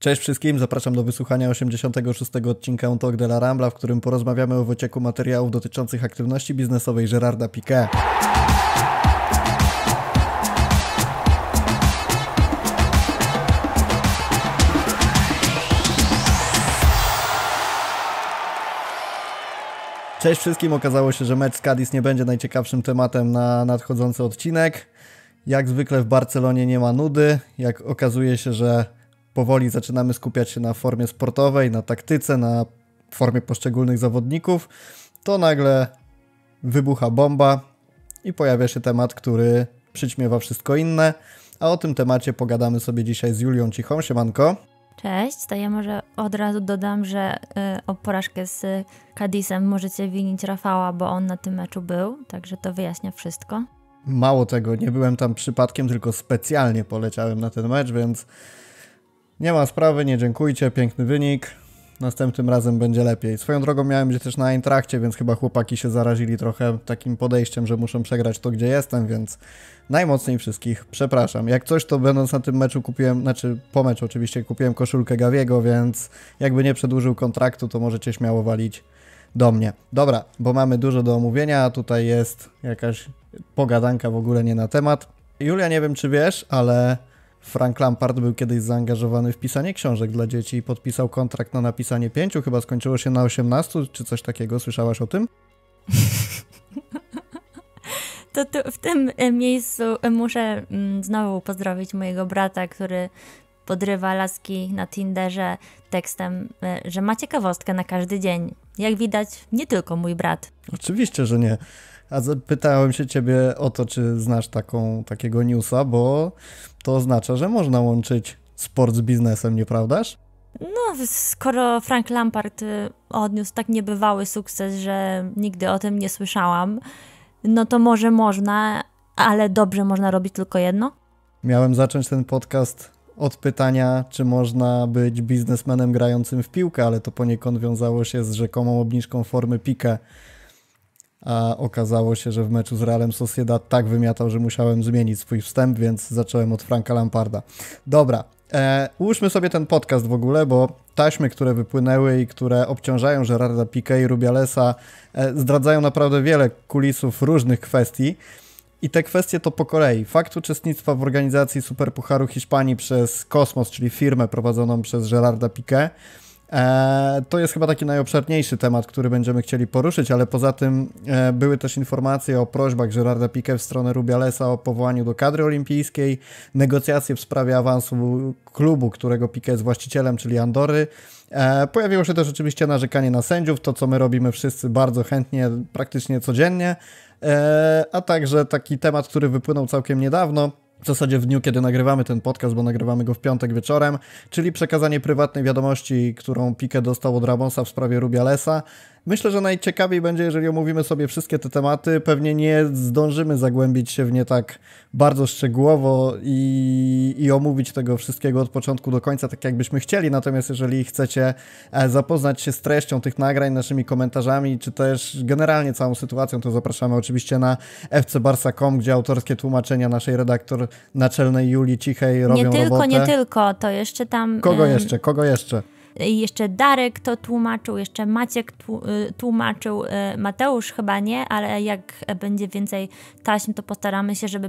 Cześć wszystkim, zapraszam do wysłuchania 86. odcinka Talk de la Rambla, w którym porozmawiamy o wycieku materiałów dotyczących aktywności biznesowej Gerarda Piquet. Cześć wszystkim, okazało się, że mecz z Cadiz nie będzie najciekawszym tematem na nadchodzący odcinek. Jak zwykle w Barcelonie nie ma nudy, jak okazuje się, że powoli zaczynamy skupiać się na formie sportowej, na taktyce, na formie poszczególnych zawodników, to nagle wybucha bomba i pojawia się temat, który przyćmiewa wszystko inne. A o tym temacie pogadamy sobie dzisiaj z Julią Cichą. Siemanko. Cześć, to ja może od razu dodam, że y, o porażkę z Cadisem możecie winić Rafała, bo on na tym meczu był, także to wyjaśnia wszystko. Mało tego, nie byłem tam przypadkiem, tylko specjalnie poleciałem na ten mecz, więc nie ma sprawy, nie dziękujcie, piękny wynik. Następnym razem będzie lepiej. Swoją drogą miałem gdzieś też na Intrakcie, więc chyba chłopaki się zarazili trochę takim podejściem, że muszę przegrać to, gdzie jestem, więc najmocniej wszystkich przepraszam. Jak coś, to będąc na tym meczu kupiłem, znaczy po meczu oczywiście kupiłem koszulkę Gawiego, więc jakby nie przedłużył kontraktu, to możecie śmiało walić do mnie. Dobra, bo mamy dużo do omówienia, a tutaj jest jakaś pogadanka w ogóle nie na temat. Julia, nie wiem czy wiesz, ale Frank Lampard był kiedyś zaangażowany w pisanie książek dla dzieci i podpisał kontrakt na napisanie pięciu, chyba skończyło się na osiemnastu, czy coś takiego. Słyszałaś o tym? To tu, w tym e, miejscu e, muszę mm, znowu pozdrowić mojego brata, który podrywa laski na Tinderze tekstem, e, że ma ciekawostkę na każdy dzień. Jak widać, nie tylko mój brat. Oczywiście, że nie. A zapytałem się ciebie o to, czy znasz taką, takiego newsa, bo to oznacza, że można łączyć sport z biznesem, nieprawdaż? No, skoro Frank Lampard y, odniósł tak niebywały sukces, że nigdy o tym nie słyszałam, no to może można, ale dobrze można robić tylko jedno? Miałem zacząć ten podcast od pytania, czy można być biznesmenem grającym w piłkę, ale to poniekąd wiązało się z rzekomą obniżką formy Pika a okazało się, że w meczu z Realem Sociedad tak wymiatał, że musiałem zmienić swój wstęp, więc zacząłem od Franka Lamparda. Dobra, e, ułóżmy sobie ten podcast w ogóle, bo taśmy, które wypłynęły i które obciążają Gerarda Piqué i Rubialesa, e, zdradzają naprawdę wiele kulisów różnych kwestii. I te kwestie to po kolei. Fakt uczestnictwa w organizacji Superpucharu Hiszpanii przez Kosmos, czyli firmę prowadzoną przez Gerarda Piqué, E, to jest chyba taki najobszerniejszy temat, który będziemy chcieli poruszyć, ale poza tym e, były też informacje o prośbach Gerarda Piqué w stronę Rubialesa o powołaniu do kadry olimpijskiej, negocjacje w sprawie awansu klubu, którego Piqué jest właścicielem, czyli Andory. E, pojawiło się też oczywiście narzekanie na sędziów, to co my robimy wszyscy bardzo chętnie, praktycznie codziennie, a także taki temat, który wypłynął całkiem niedawno – w zasadzie w dniu, kiedy nagrywamy ten podcast, bo nagrywamy go w piątek wieczorem, czyli przekazanie prywatnej wiadomości, którą Piquet dostał od Ramonsa w sprawie Rubialesa. Myślę, że najciekawiej będzie, jeżeli omówimy sobie wszystkie te tematy. Pewnie nie zdążymy zagłębić się w nie tak bardzo szczegółowo i, i omówić tego wszystkiego od początku do końca, tak jakbyśmy chcieli. Natomiast jeżeli chcecie e, zapoznać się z treścią tych nagrań, naszymi komentarzami, czy też generalnie całą sytuacją, to zapraszamy oczywiście na fcbarsa.com, gdzie autorskie tłumaczenia naszej redaktor naczelnej Julii Cichej robią Nie tylko, robotę. nie tylko, to jeszcze tam... Kogo jeszcze, kogo jeszcze? jeszcze Darek to tłumaczył, jeszcze Maciek y, tłumaczył, y, Mateusz chyba nie, ale jak będzie więcej taśm, to postaramy się, żeby,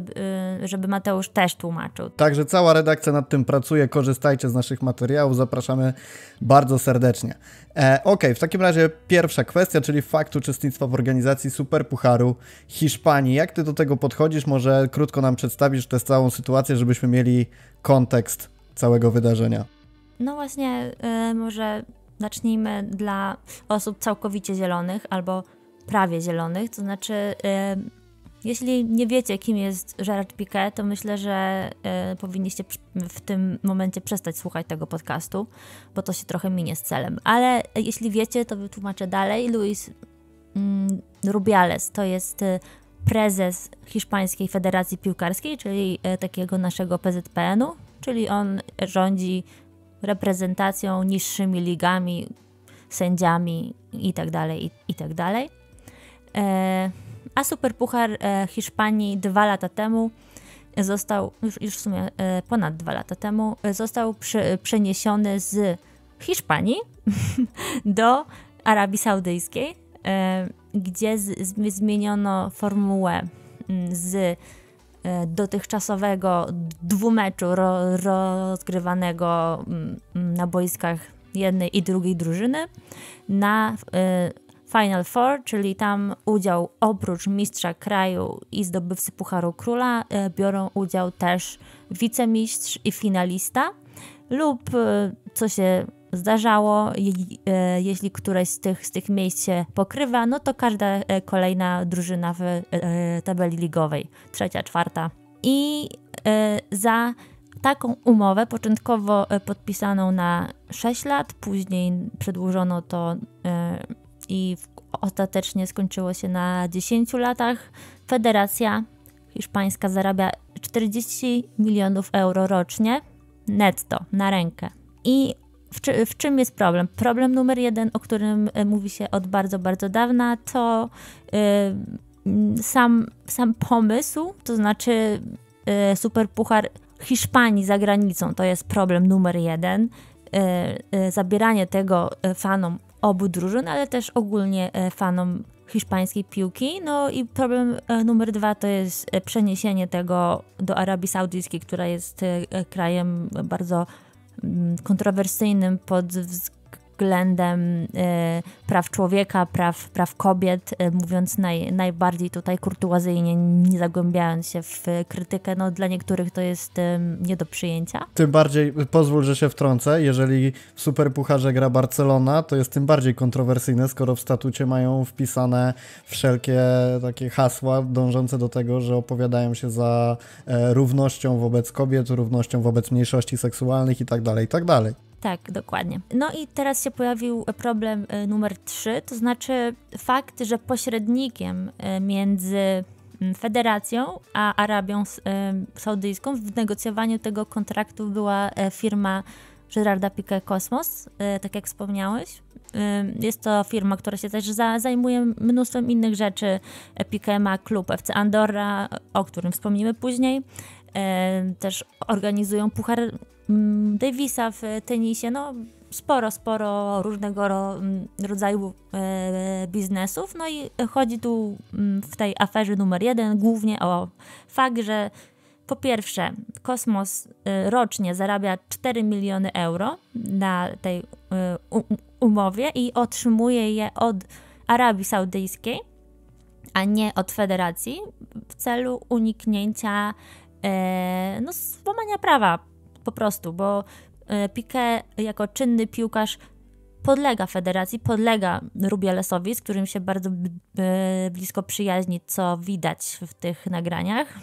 y, żeby Mateusz też tłumaczył. Także cała redakcja nad tym pracuje, korzystajcie z naszych materiałów, zapraszamy bardzo serdecznie. E, ok, w takim razie pierwsza kwestia, czyli fakt uczestnictwa w organizacji Superpucharu Hiszpanii. Jak ty do tego podchodzisz? Może krótko nam przedstawisz tę całą sytuację, żebyśmy mieli kontekst całego wydarzenia. No właśnie, yy, może zacznijmy dla osób całkowicie zielonych albo prawie zielonych, to znaczy. Yy, jeśli nie wiecie, kim jest Gerard Piquet, to myślę, że y, powinniście w tym momencie przestać słuchać tego podcastu, bo to się trochę minie z celem. Ale jeśli wiecie, to wytłumaczę dalej. Luis mm, Rubiales to jest y, prezes Hiszpańskiej Federacji Piłkarskiej, czyli y, takiego naszego PZPN-u, czyli on rządzi reprezentacją, niższymi ligami, sędziami itd. Tak itd. Tak e, a Superpuchar e, Hiszpanii dwa lata temu został, już, już w sumie e, ponad dwa lata temu, został przeniesiony z Hiszpanii do Arabii Saudyjskiej, gdzie zmieniono formułę mm, z E, dotychczasowego dwumeczu ro, rozgrywanego mm, mm, na boiskach jednej i drugiej drużyny na e, Final Four, czyli tam udział oprócz mistrza kraju i zdobywcy Pucharu Króla e, biorą udział też wicemistrz i finalista lub co się zdarzało. E, jeśli któreś z tych, z tych miejsc się pokrywa, no to każda e, kolejna drużyna w e, tabeli ligowej, trzecia, czwarta. I za taką umowę, początkowo podpisaną na 6 lat, później przedłużono to i ostatecznie skończyło się na 10 latach. Federacja hiszpańska zarabia 40 milionów euro rocznie netto na rękę. I w, czy, w, czym jest problem? Problem numer jeden, o którym e, mówi się od bardzo, bardzo dawna, to y, sam, sam pomysł, to znaczy y, superpuchar Hiszpanii za granicą, to jest problem numer jeden. zabieranie tego fanom obu drużyn, ale też ogólnie fanom hiszpańskiej piłki. No i problem numer dwa to jest przeniesienie tego do Arabii Saudyjskiej, która jest krajem bardzo Mm, kontrowersyjnym pod względem względem y, praw człowieka, praw, praw kobiet, y, mówiąc naj, najbardziej tutaj kurtuazyjnie, nie zagłębiając się w krytykę, no dla niektórych to jest y, nie do przyjęcia. Tym bardziej, pozwól, że się wtrącę, jeżeli w Superpucharze gra Barcelona, to jest tym bardziej kontrowersyjne, skoro w statucie mają wpisane wszelkie takie hasła dążące do tego, że opowiadają się za e, równością wobec kobiet, równością wobec mniejszości seksualnych tak itd. Tak tak, dokładnie. No i teraz się pojawił problem y, numer trzy, to znaczy fakt, że pośrednikiem y, między mm, federacją, a Arabią y, Saudyjską w negocjowaniu tego kontraktu była firma Gerarda Pique Kosmos, tak jak wspomniałeś. Jest to firma, która się też zajmuje mnóstwem innych rzeczy. Pique ma klub FC Andorra, o którym wspomnimy później. E, też organizują Puchar mm, Davisa w tenisie. No, sporo, sporo różnego mm, rodzaju e, biznesów. No i chodzi tu mm, w tej aferze numer jeden głównie o fakt, że po pierwsze, Kosmos e, rocznie zarabia 4 miliony euro na tej umowie i otrzymuje je od Arabii Saudyjskiej, a nie od federacji w celu uniknięcia E, no, złamania prawa po prostu, bo e, Piquet jako czynny piłkarz podlega federacji, podlega Rubialesowi, z którym się bardzo e, blisko przyjaźni, co widać w tych nagraniach.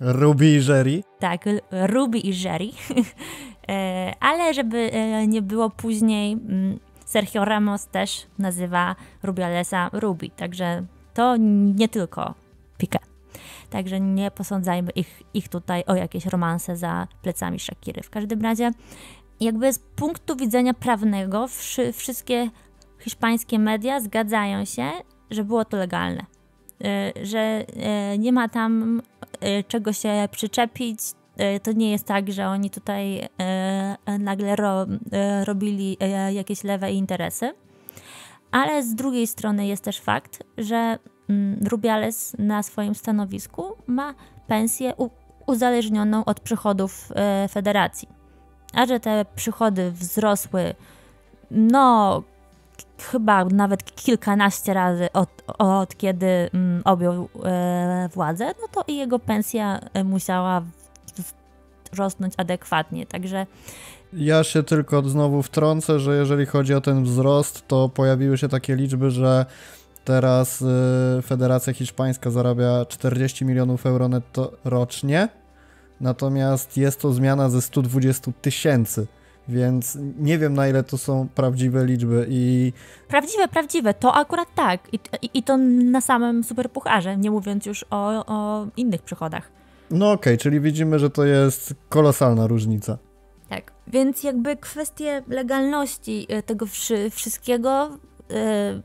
Ruby i Jerry. Tak, Ruby i Jerry. Ale żeby nie było później, mm, Sergio Ramos też nazywa Rubialesa Ruby, także to nie tylko Piquet. Także nie posądzajmy ich, ich tutaj o jakieś romanse za plecami Shakiry. W każdym razie, jakby z punktu widzenia prawnego, wszy, wszystkie hiszpańskie media zgadzają się, że było to legalne. Y, że y, nie ma tam y, czego się przyczepić, to nie jest tak, że oni tutaj nagle ro, robili jakieś lewe interesy. Ale z drugiej strony jest też fakt, że Mm, Rubiales na swoim stanowisku ma pensję uzależnioną od przychodów e, federacji. A że te przychody wzrosły, no chyba nawet kilkanaście razy od, od kiedy mm, objął e, władzę, no to i jego pensja e, musiała rosnąć adekwatnie. Także ja się tylko znowu wtrącę, że jeżeli chodzi o ten wzrost, to pojawiły się takie liczby, że Teraz y, Federacja Hiszpańska zarabia 40 milionów euro netto rocznie, natomiast jest to zmiana ze 120 tysięcy więc nie wiem na ile to są prawdziwe liczby i... Prawdziwe, prawdziwe, to akurat tak i, i, i to na samym superpucharze, nie mówiąc już o, o innych przychodach. No okej, okay, czyli widzimy, że to jest kolosalna różnica. Tak, więc jakby kwestie legalności y, tego wszy wszystkiego Y,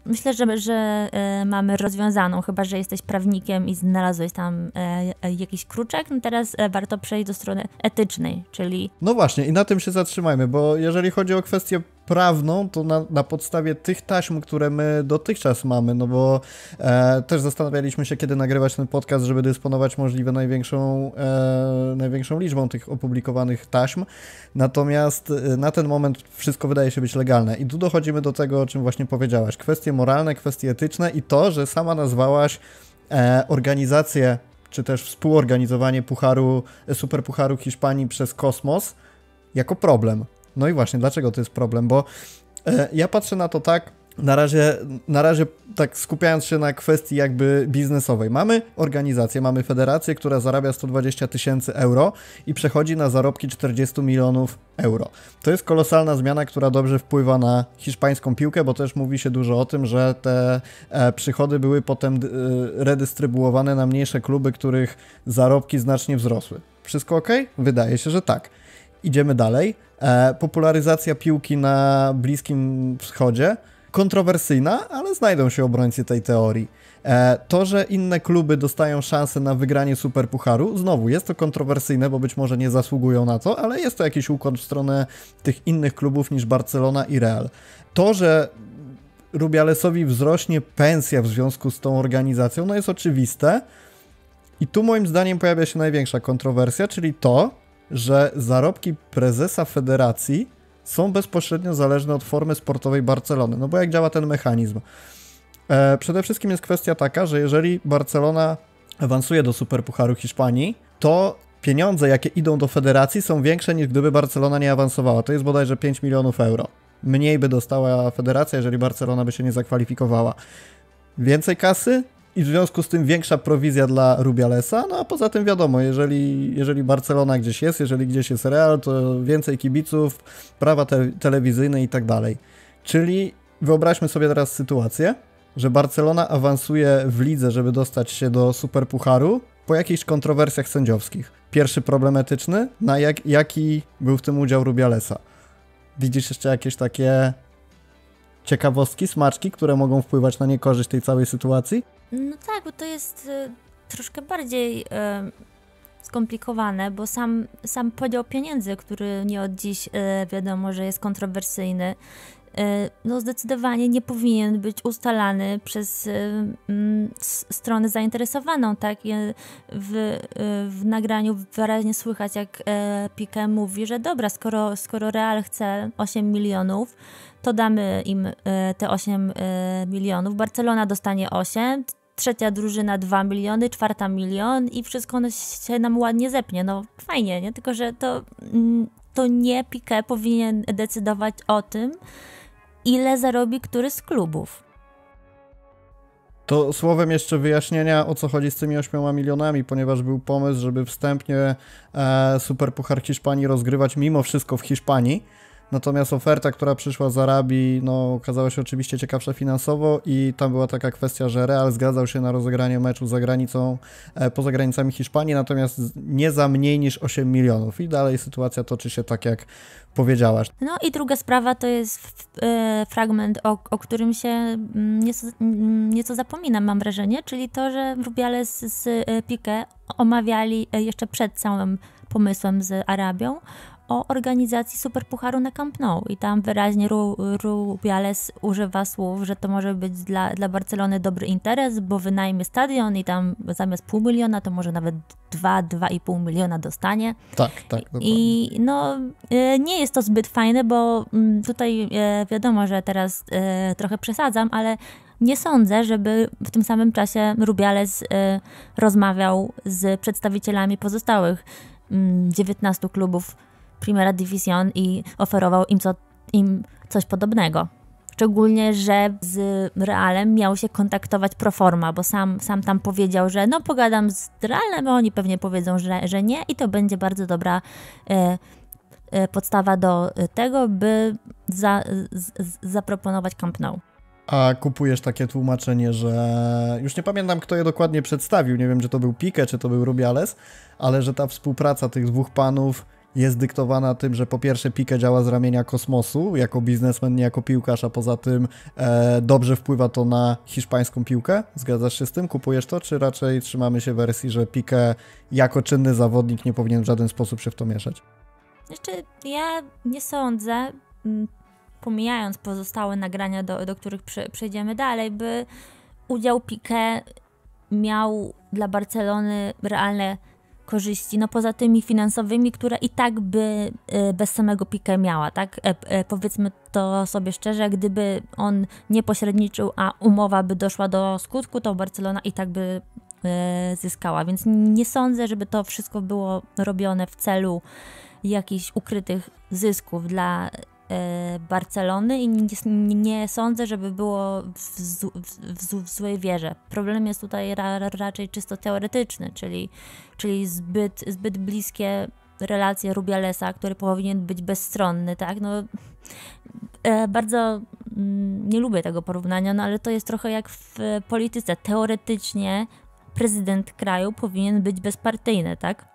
myślę, że, że y, mamy rozwiązaną, chyba że jesteś prawnikiem i znalazłeś tam y, jakiś kruczek. No teraz warto przejść do strony etycznej, czyli. No właśnie, i na tym się zatrzymajmy, bo jeżeli chodzi o kwestię prawną, to na, na, podstawie tych taśm, które my dotychczas mamy, no bo e, też zastanawialiśmy się, kiedy nagrywać ten podcast, żeby dysponować możliwie największą, e, największą liczbą tych opublikowanych taśm. Natomiast e, na ten moment wszystko wydaje się być legalne. I tu dochodzimy do tego, o czym właśnie powiedziałaś. Kwestie moralne, kwestie etyczne i to, że sama nazwałaś e, organizację czy też współorganizowanie pucharu, e, superpucharu Hiszpanii przez Kosmos jako problem. No i właśnie, dlaczego to jest problem? Bo e, ja patrzę na to tak, na razie, na razie tak skupiając się na kwestii jakby biznesowej. Mamy organizację, mamy federację, która zarabia 120 tysięcy euro i przechodzi na zarobki 40 milionów euro. To jest kolosalna zmiana, która dobrze wpływa na hiszpańską piłkę, bo też mówi się dużo o tym, że te e, przychody były potem e, redystrybuowane na mniejsze kluby, których zarobki znacznie wzrosły. Wszystko ok? Wydaje się, że tak. Idziemy dalej. E, popularyzacja piłki na Bliskim Wschodzie. Kontrowersyjna, ale znajdą się obrońcy tej teorii. E, to, że inne kluby dostają szansę na wygranie Superpucharu, znowu jest to kontrowersyjne, bo być może nie zasługują na to, ale jest to jakiś układ w stronę tych innych klubów niż Barcelona i Real. To, że Rubialesowi wzrośnie pensja w związku z tą organizacją, no jest oczywiste. I tu moim zdaniem pojawia się największa kontrowersja, czyli to, że zarobki prezesa federacji są bezpośrednio zależne od formy sportowej Barcelony. No bo jak działa ten mechanizm? E, przede wszystkim jest kwestia taka, że jeżeli Barcelona awansuje do Superpucharu Hiszpanii, to pieniądze, jakie idą do federacji, są większe niż gdyby Barcelona nie awansowała. To jest bodajże 5 milionów euro. Mniej by dostała federacja, jeżeli Barcelona by się nie zakwalifikowała. Więcej kasy, i w związku z tym większa prowizja dla Rubialesa. No a poza tym wiadomo, jeżeli, jeżeli Barcelona gdzieś jest, jeżeli gdzieś jest Real, to więcej kibiców, prawa te, telewizyjne i tak dalej. Czyli wyobraźmy sobie teraz sytuację, że Barcelona awansuje w lidze, żeby dostać się do Superpucharu po jakichś kontrowersjach sędziowskich. Pierwszy etyczny, na jak, jaki był w tym udział Rubialesa. Widzisz jeszcze jakieś takie ciekawostki, smaczki, które mogą wpływać na niekorzyść tej całej sytuacji? No tak, bo to jest y, troszkę bardziej y, skomplikowane, bo sam, sam podział pieniędzy, który nie od dziś y, wiadomo, że jest kontrowersyjny, no zdecydowanie nie powinien być ustalany przez mm, stronę zainteresowaną, tak? W, w nagraniu wyraźnie słychać, jak Pike mówi, że dobra, skoro, skoro Real chce 8 milionów, to damy im te 8 milionów, Barcelona dostanie 8, trzecia drużyna 2 miliony, czwarta milion i wszystko ono się nam ładnie zepnie. No fajnie, nie? Tylko, że to, mm, to nie Piqué powinien decydować o tym, ile zarobi który z klubów. To słowem jeszcze wyjaśnienia o co chodzi z tymi 8 milionami, ponieważ był pomysł, żeby wstępnie e, Superpuchar Hiszpanii rozgrywać mimo wszystko w Hiszpanii Natomiast oferta, która przyszła z Arabii, no, okazała się oczywiście ciekawsza finansowo i tam była taka kwestia, że Real zgadzał się na rozegranie meczu za granicą, e, poza granicami Hiszpanii, natomiast nie za mniej niż 8 milionów. I dalej sytuacja toczy się tak, jak powiedziałaś. No i druga sprawa to jest e, fragment, o, o którym się mm, nieco, mm, nieco zapominam, mam wrażenie, czyli to, że Rubiales z, z e, Piqué omawiali jeszcze przed całym pomysłem z Arabią o organizacji Superpucharu na Camp Nou i tam wyraźnie Ru, Rubiales używa słów, że to może być dla, dla Barcelony dobry interes, bo wynajmie stadion i tam zamiast pół miliona to może nawet 2-2,5 miliona dostanie. Tak, tak. Dokładnie. I no e, nie jest to zbyt fajne, bo mm, tutaj e, wiadomo, że teraz e, trochę przesadzam, ale nie sądzę, żeby w tym samym czasie Rubiales rozmawiał z przedstawicielami pozostałych 19 mm, klubów Primera Division i oferował im, co, im coś podobnego. Szczególnie, że z Realem miał się kontaktować Proforma, bo sam, sam tam powiedział, że no pogadam z Realem, a oni pewnie powiedzą, że, że nie i to będzie bardzo dobra e, e, podstawa do e, tego, by za, z, z, zaproponować Camp Nou. A kupujesz takie tłumaczenie, że już nie pamiętam, kto je dokładnie przedstawił. Nie wiem, czy to był Pique, czy to był Rubiales, ale że ta współpraca tych dwóch panów jest dyktowana tym, że po pierwsze Pique działa z ramienia kosmosu jako biznesmen, nie jako piłkarz, a poza tym e, dobrze wpływa to na hiszpańską piłkę. Zgadzasz się z tym? Kupujesz to, czy raczej trzymamy się wersji, że Pique jako czynny zawodnik nie powinien w żaden sposób się w to mieszać? Jeszcze znaczy, ja nie sądzę, pomijając pozostałe nagrania, do, do których przejdziemy dalej, by udział Pique miał dla Barcelony realne korzyści, no poza tymi finansowymi, które i tak by e, bez samego Pika miała, tak? E, e, powiedzmy to sobie szczerze, gdyby on nie pośredniczył, a umowa by doszła do skutku, to Barcelona i tak by zyskała, więc nie sądzę, żeby to wszystko było robione w celu jakichś ukrytych zysków dla Y, Barcelony i nie, nie sądzę, żeby było w, w, w, w, złej wierze. Problem jest tutaj ra, raczej czysto teoretyczny, czyli, czyli zbyt, zbyt bliskie relacje Rubialesa, który powinien być bezstronny, tak? No, e, bardzo mm, nie lubię tego porównania, no ale to jest trochę jak w polityce. Teoretycznie prezydent kraju powinien być bezpartyjny, tak?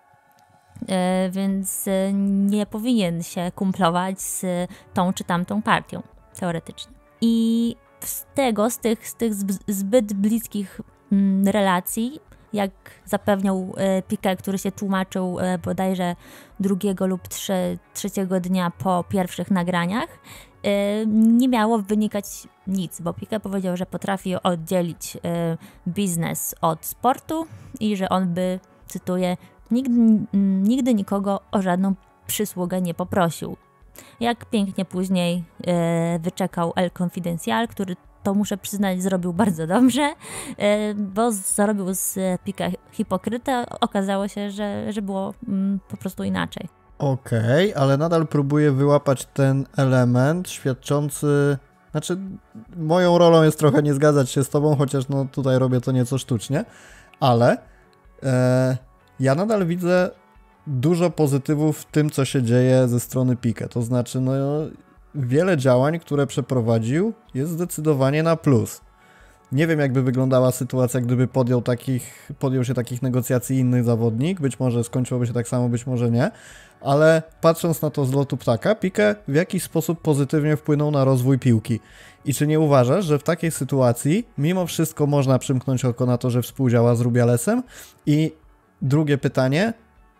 E, więc e, nie powinien się kumplować z tą czy tamtą partią, teoretycznie. I z tego, z tych, z tych zbyt bliskich mm, relacji, jak zapewniał e, Pike, który się tłumaczył bodajże drugiego lub trzeciego dnia po pierwszych nagraniach, nie miało wynikać nic, bo Pike powiedział, że potrafi oddzielić biznes od sportu i że on by, cytuję, Nigdy, nigdy nikogo o żadną przysługę nie poprosił. Jak pięknie później e, wyczekał El Confidencial, który to muszę przyznać, zrobił bardzo dobrze, e, bo zrobił z Pika hipokrytę. Okazało się, że, że było mm, po prostu inaczej. Okej, okay, ale nadal próbuję wyłapać ten element świadczący. Znaczy, moją rolą jest trochę nie zgadzać się z tobą, chociaż no tutaj robię to nieco sztucznie, ale. E, ja nadal widzę dużo pozytywów w tym, co się dzieje ze strony Pika. To znaczy, no, wiele działań, które przeprowadził, jest zdecydowanie na plus. Nie wiem, jakby wyglądała sytuacja, gdyby podjął, takich, podjął się takich negocjacji inny zawodnik. Być może skończyłoby się tak samo, być może nie. Ale patrząc na to z lotu ptaka, Pique w jakiś sposób pozytywnie wpłynął na rozwój piłki. I czy nie uważasz, że w takiej sytuacji mimo wszystko można przymknąć oko na to, że współdziała z Rubialesem i drugie pytanie,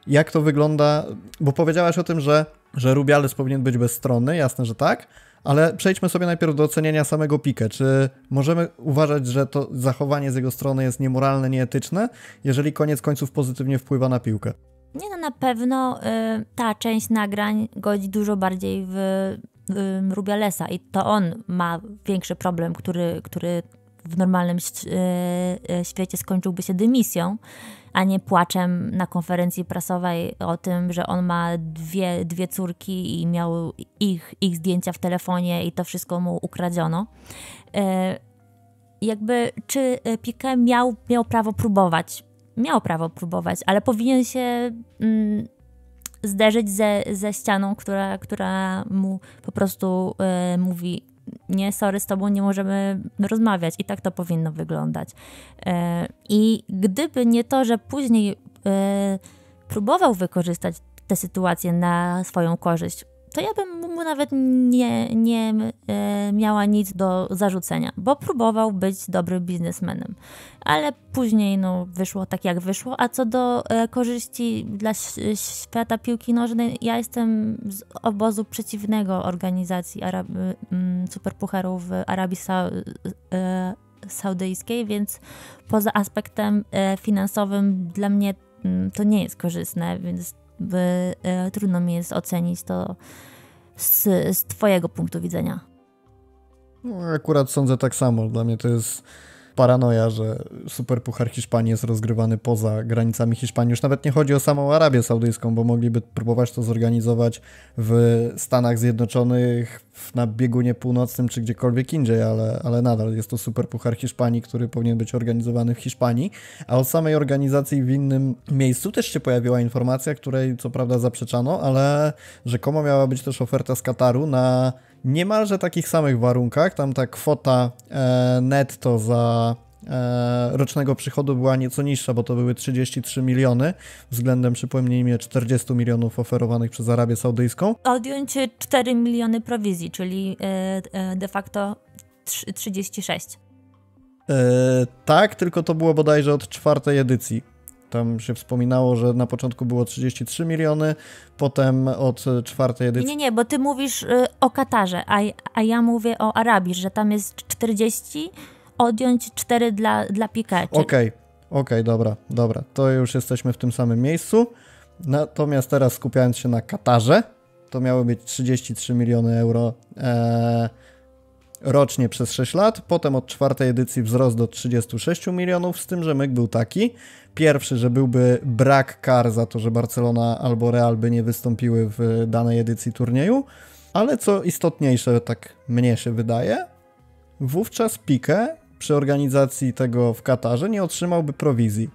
jak to wygląda, bo powiedziałaś o tym, że, że Rubiales powinien być bezstronny, jasne, że tak, ale przejdźmy sobie najpierw do oceniania samego Pique. Czy możemy uważać, że to zachowanie z jego strony jest niemoralne, nieetyczne, jeżeli koniec końców pozytywnie wpływa na piłkę? Nie, no na pewno y, ta część nagrań godzi dużo bardziej w y, Rubialesa i to on ma większy problem, który, który w normalnym y, y, świecie skończyłby się dymisją a nie płaczem na konferencji prasowej o tym, że on ma dwie, dwie córki i miał ich, ich zdjęcia w telefonie i to wszystko mu ukradziono. E, jakby, czy e, Piquet miał, miał prawo próbować? Miał prawo próbować, ale powinien się mm, zderzyć ze, ze ścianą, która, która mu po prostu e, mówi nie, sorry, z tobą nie możemy rozmawiać. I tak to powinno wyglądać. E, I gdyby nie to, że później e, próbował wykorzystać tę sytuację na swoją korzyść, to ja bym mu nawet nie, nie e, miała nic do zarzucenia, bo próbował być dobrym biznesmenem. Ale później no, wyszło tak, jak wyszło. A co do e, korzyści dla świata piłki nożnej, ja jestem z obozu przeciwnego organizacji Arab mm, Superpucharu w Arabii Sa e, Saudyjskiej, więc poza aspektem finansowym dla mnie mm, to nie jest korzystne, więc by e, trudno mi jest ocenić to z, z Twojego punktu widzenia. No, akurat sądzę tak samo. Dla mnie to jest paranoja, że superpuchar Hiszpanii jest rozgrywany poza granicami Hiszpanii. Już nawet nie chodzi o samą Arabię Saudyjską, bo mogliby próbować to zorganizować w Stanach Zjednoczonych, na biegunie północnym czy gdziekolwiek indziej, ale, ale nadal jest to superpuchar Hiszpanii, który powinien być organizowany w Hiszpanii. A o samej organizacji w innym miejscu też się pojawiła informacja, której co prawda zaprzeczano, ale rzekomo miała być też oferta z Kataru na niemalże takich samych warunkach. Tam ta kwota e, netto za e, rocznego przychodu była nieco niższa, bo to były 33 miliony względem, przypomnijmy, 40 milionów oferowanych przez Arabię Saudyjską. Odjąć 4 miliony prowizji, czyli e, de facto 36. Yy, tak, tylko to było bodajże od czwartej edycji tam się wspominało, że na początku było 33 miliony, potem od czwartej edycji. Nie, nie, bo ty mówisz y, o Katarze, a, a ja mówię o Arabii, że tam jest 40, odjąć 4 dla, dla Pikachu. Okej, okej, okay, dobra, dobra. To już jesteśmy w tym samym miejscu. Natomiast teraz skupiając się na Katarze, to miały być 33 miliony euro. Eee, rocznie przez 6 lat, potem od czwartej edycji wzrost do 36 milionów, z tym, że myk był taki. Pierwszy, że byłby brak kar za to, że Barcelona albo Real by nie wystąpiły w danej edycji turnieju, ale co istotniejsze, tak mnie się wydaje, wówczas Pique przy organizacji tego w Katarze nie otrzymałby prowizji.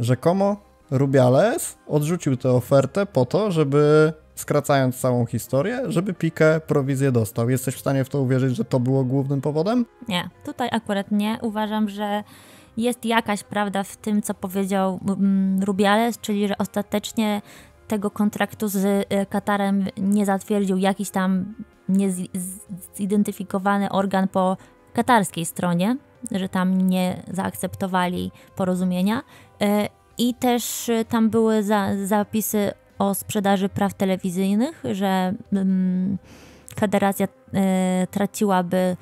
Rzekomo Rubiales odrzucił tę ofertę po to, żeby skracając całą historię, żeby Pikę prowizję dostał. Jesteś w stanie w to uwierzyć, że to było głównym powodem? Nie, tutaj akurat nie. Uważam, że jest jakaś prawda w tym, co powiedział mm, Rubiales, czyli że ostatecznie tego kontraktu z y, Katarem nie zatwierdził jakiś tam niezidentyfikowany organ po katarskiej stronie, że tam nie zaakceptowali porozumienia. Y, I też tam były za, zapisy o sprzedaży praw telewizyjnych, że mm, federacja e, traciłaby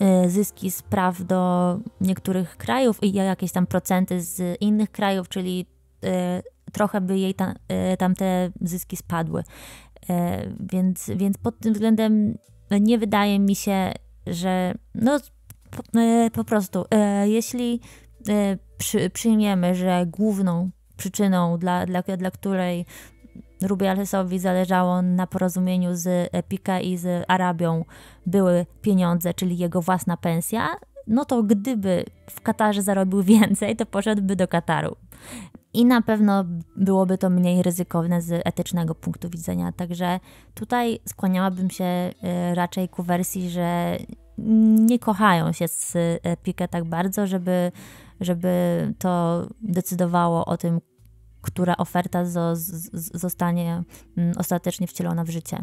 e, zyski z praw do niektórych krajów i jakieś tam procenty z innych krajów, czyli e, trochę by jej tam, tamte zyski spadły. Więc, więc pod tym względem nie wydaje mi się, że no po, po prostu jeśli przy, przyjmiemy, że główną przyczyną, dla, dla, dla której Rubialesowi zależało na porozumieniu z Epika i z Arabią były pieniądze, czyli jego własna pensja, no to gdyby w Katarze zarobił więcej, to poszedłby do Kataru. I na pewno byłoby to mniej ryzykowne z etycznego punktu widzenia. Także tutaj skłaniałabym się e, raczej ku wersji, że nie kochają się z Pikę tak bardzo, żeby, żeby to decydowało o tym, która oferta z, zostanie mm, ostatecznie wcielona w życie.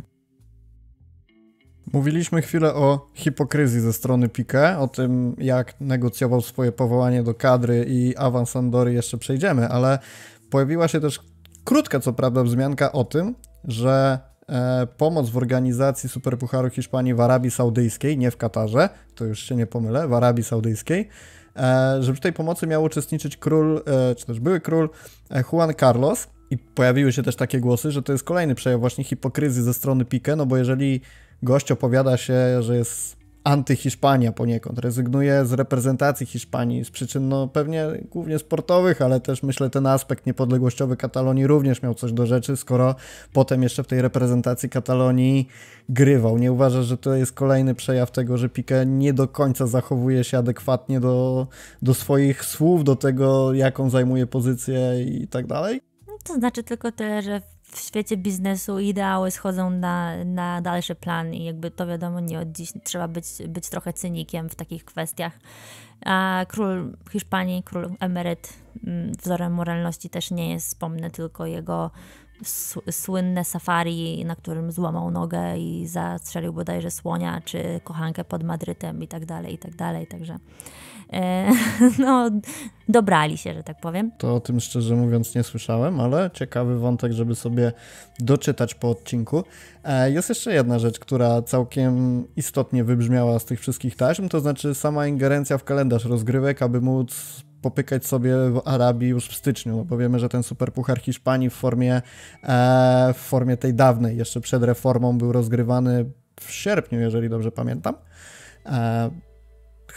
Mówiliśmy chwilę o hipokryzji ze strony Piqué, o tym jak negocjował swoje powołanie do kadry i awans Andory jeszcze przejdziemy, ale pojawiła się też krótka co prawda wzmianka o tym, że e, pomoc w organizacji Superpucharu Hiszpanii w Arabii Saudyjskiej, nie w Katarze, to już się nie pomylę, w Arabii Saudyjskiej, E, żeby w tej pomocy miał uczestniczyć król, e, czy też były król e, Juan Carlos. I pojawiły się też takie głosy, że to jest kolejny przejaw właśnie hipokryzji ze strony Pique, no bo jeżeli gość opowiada się, że jest antyhiszpania poniekąd. Rezygnuje z reprezentacji Hiszpanii z przyczyn no, pewnie głównie sportowych, ale też myślę ten aspekt niepodległościowy Katalonii również miał coś do rzeczy, skoro potem jeszcze w tej reprezentacji Katalonii grywał. Nie uważasz, że to jest kolejny przejaw tego, że Pique nie do końca zachowuje się adekwatnie do, do swoich słów, do tego jaką zajmuje pozycję i tak dalej? To znaczy tylko tyle, że w świecie biznesu ideały schodzą na, na dalszy plan i jakby to wiadomo nie od dziś, trzeba być, być trochę cynikiem w takich kwestiach. A król Hiszpanii, król emeryt, mm, wzorem moralności też nie jest wspomnę, tylko jego słynne safari, na którym złamał nogę i zastrzelił bodajże słonia, czy kochankę pod Madrytem i tak dalej, i tak dalej, także... E, no, dobrali się, że tak powiem. To o tym szczerze mówiąc nie słyszałem, ale ciekawy wątek, żeby sobie doczytać po odcinku. E, jest jeszcze jedna rzecz, która całkiem istotnie wybrzmiała z tych wszystkich taśm, to znaczy sama ingerencja w kalendarz rozgrywek, aby móc popykać sobie w Arabii już w styczniu, no bo wiemy, że ten superpuchar Hiszpanii w formie, e, w formie tej dawnej, jeszcze przed reformą, był rozgrywany w sierpniu, jeżeli dobrze pamiętam. E,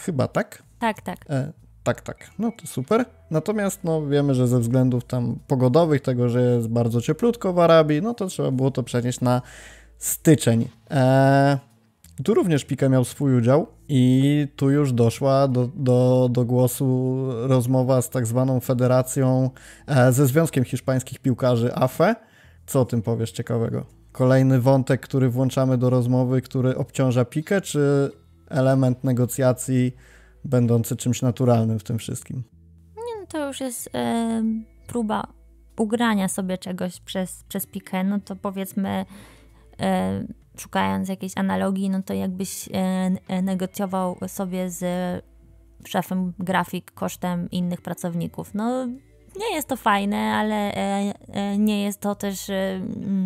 Chyba tak? Tak, tak. E, tak, tak. No to super. Natomiast no, wiemy, że ze względów tam pogodowych, tego, że jest bardzo cieplutko w Arabii, no to trzeba było to przenieść na styczeń. E, tu również Pika miał swój udział i tu już doszła do, do, do głosu rozmowa z tak zwaną federacją, e, ze Związkiem Hiszpańskich Piłkarzy AFE. Co o tym powiesz ciekawego? Kolejny wątek, który włączamy do rozmowy, który obciąża Pikę, czy element negocjacji będący czymś naturalnym w tym wszystkim. Nie, no to już jest yy, próba ugrania sobie czegoś przez, przez pikę, no to powiedzmy yy, szukając jakiejś analogii, no to jakbyś yy, negocjował sobie z szefem grafik kosztem innych pracowników. No nie jest to fajne, ale nie jest to też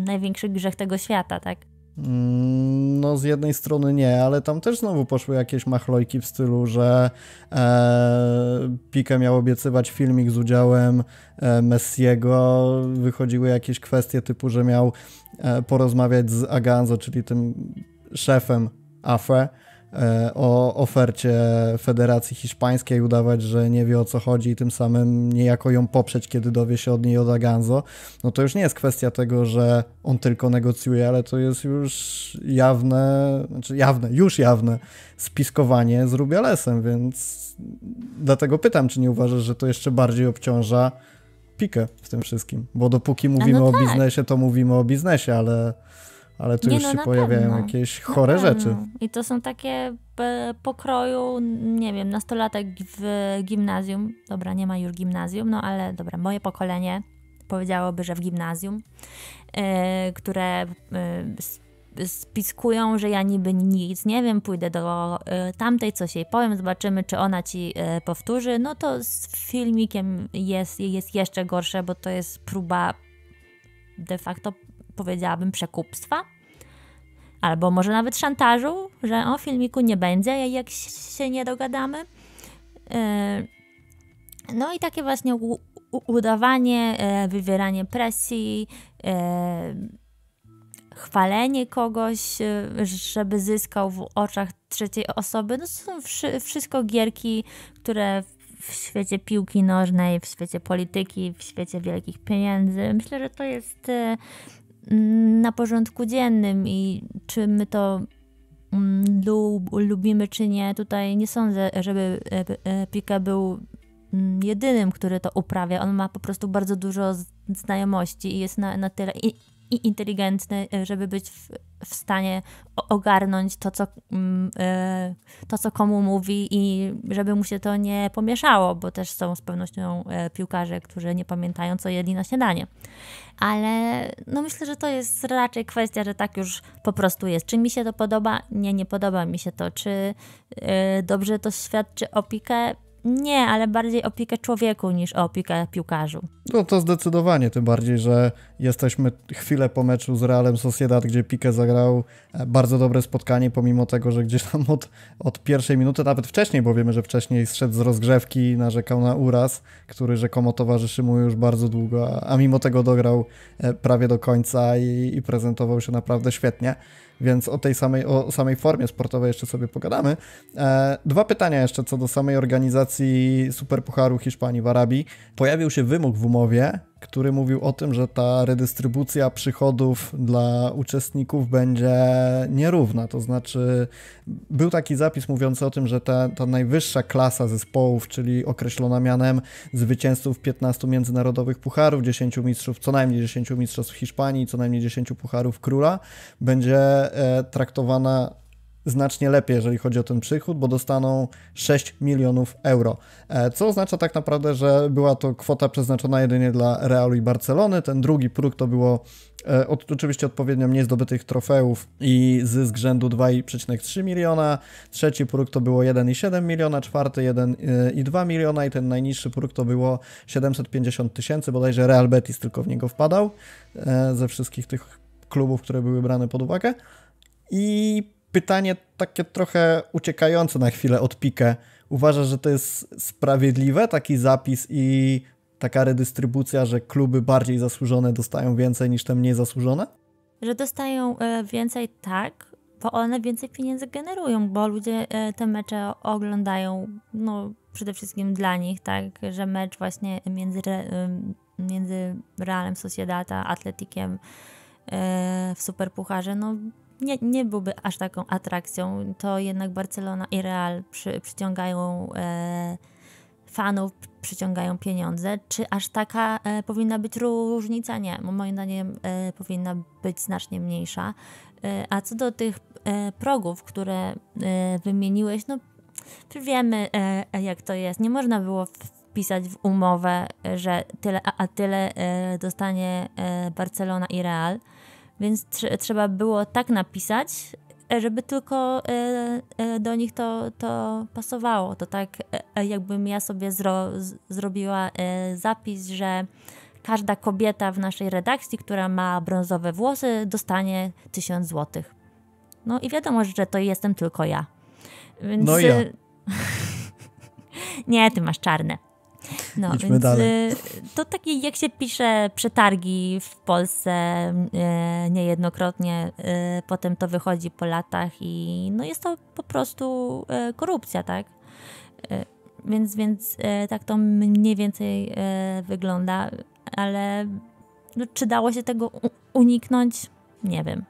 największy grzech tego świata, tak? Mm, no, z jednej strony nie, ale tam też znowu poszły jakieś machlojki w stylu, że e, Pika miał obiecywać filmik z udziałem e, Messiego. Wychodziły jakieś kwestie typu, że miał e, porozmawiać z Aganzo, czyli tym szefem AFE E, o ofercie Federacji Hiszpańskiej, udawać, że nie wie o co chodzi i tym samym niejako ją poprzeć, kiedy dowie się od niej od Aganzo, no to już nie jest kwestia tego, że on tylko negocjuje, ale to jest już jawne, znaczy jawne, już jawne spiskowanie z Rubialesem, więc dlatego pytam, czy nie uważasz, że to jeszcze bardziej obciąża pikę w tym wszystkim, bo dopóki mówimy no tak. o biznesie, to mówimy o biznesie, ale ale tu nie, już no, się pojawiają pewno. jakieś chore rzeczy. I to są takie pokroju, nie wiem, nastolatek w gimnazjum. Dobra, nie ma już gimnazjum, no ale dobra, moje pokolenie powiedziałoby, że w gimnazjum, yy, które yy, spiskują, że ja niby nic nie wiem, pójdę do yy, tamtej, coś jej powiem, zobaczymy, czy ona ci powtórzy. No to z filmikiem jest, jest jeszcze gorsze, bo to jest próba de facto powiedziałabym, przekupstwa, albo może nawet szantażu, że o filmiku nie będzie, jak się nie dogadamy. E, no i takie właśnie udawanie, e, wywieranie presji, e, chwalenie kogoś, żeby zyskał w oczach trzeciej osoby. No to są wszystko gierki, które w świecie piłki nożnej, w świecie polityki, w świecie wielkich pieniędzy. Myślę, że to jest Mm, na porządku dziennym i czy my to mm, lub, lubimy czy nie, tutaj nie sądzę, żeby Pika był mm, jedynym, który to uprawia. On ma po prostu bardzo dużo znajomości i jest na, na tyle i inteligentny, e, żeby być w, w stanie ogarnąć to co, mm, e, to, co komu mówi i żeby mu się to nie pomieszało, bo też są z pewnością e, piłkarze, którzy nie pamiętają, co jedli na śniadanie. Ale no myślę, że to jest raczej kwestia, że tak już po prostu jest. Czy mi się to podoba? Nie, nie podoba mi się to. Czy dobrze to świadczy o Pikę? Nie, ale bardziej opiekę człowieku niż opiekę piłkarzu. No to zdecydowanie, tym bardziej, że jesteśmy chwilę po meczu z Realem Sociedad, gdzie Pique zagrał e, bardzo dobre spotkanie, pomimo tego, że gdzieś tam od, od pierwszej minuty, nawet wcześniej, bo wiemy, że wcześniej zszedł z rozgrzewki, narzekał na uraz, który rzekomo towarzyszy mu już bardzo długo, a mimo tego dograł e, prawie do końca i, i prezentował się naprawdę świetnie więc o tej samej, o samej formie sportowej jeszcze sobie pogadamy. E, dwa pytania jeszcze co do samej organizacji Superpucharu Hiszpanii w Arabii. Pojawił się wymóg w umowie, który mówił o tym, że ta redystrybucja przychodów dla uczestników będzie nierówna. To znaczy, był taki zapis mówiący o tym, że ta, ta najwyższa klasa zespołów, czyli określona mianem zwycięzców 15 międzynarodowych pucharów, 10 mistrzów, co najmniej 10 mistrzostw Hiszpanii, co najmniej 10 pucharów króla, będzie e, traktowana znacznie lepiej, jeżeli chodzi o ten przychód, bo dostaną 6 milionów euro. E, co oznacza tak naprawdę, że była to kwota przeznaczona jedynie dla Realu i Barcelony. Ten drugi próg to było e, od, oczywiście odpowiednio mniej zdobytych trofeów i zysk rzędu 2,3 miliona. Trzeci próg to było 1,7 miliona, czwarty 1,2 miliona i ten najniższy próg to było 750 tysięcy, bodajże Real Betis tylko w niego wpadał e, ze wszystkich tych klubów, które były brane pod uwagę. I pytanie takie trochę uciekające na chwilę od pikę. Uważasz, że to jest sprawiedliwe taki zapis i taka redystrybucja, że kluby bardziej zasłużone dostają więcej niż te mniej zasłużone? Że dostają e, więcej tak, bo one więcej pieniędzy generują, bo ludzie e, te mecze oglądają no, przede wszystkim dla nich, tak, że mecz właśnie między, e, między Realem Sociedad a Atletikiem w Superpucharze, no nie, nie byłby aż taką atrakcją. To jednak Barcelona i Real przy, przyciągają e, fanów, przyciągają pieniądze. Czy aż taka e, powinna być różnica? Nie, moim zdaniem e, powinna być znacznie mniejsza. E, a co do tych e, progów, które e, wymieniłeś, no wiemy jak to jest. Nie można było wpisać w umowę, że tyle, a, a tyle dostanie Barcelona i Real więc tr trzeba było tak napisać, e, żeby tylko e, e, do nich to, to pasowało. To tak, jakbym ja sobie zro zrobiła zapis, że każda kobieta w naszej redakcji, która ma brązowe włosy, dostanie 1000 złotych. No i wiadomo, że to jestem tylko ja. Więc... No ja. nie, ty masz czarne. No, Idźmy więc, y, dalej. To takie, jak się pisze przetargi w Polsce e, niejednokrotnie, e, potem to wychodzi po latach i no jest to po prostu e, korupcja, tak? więc więc tak to mniej więcej wygląda, ale no, czy dało się tego uniknąć? Nie wiem.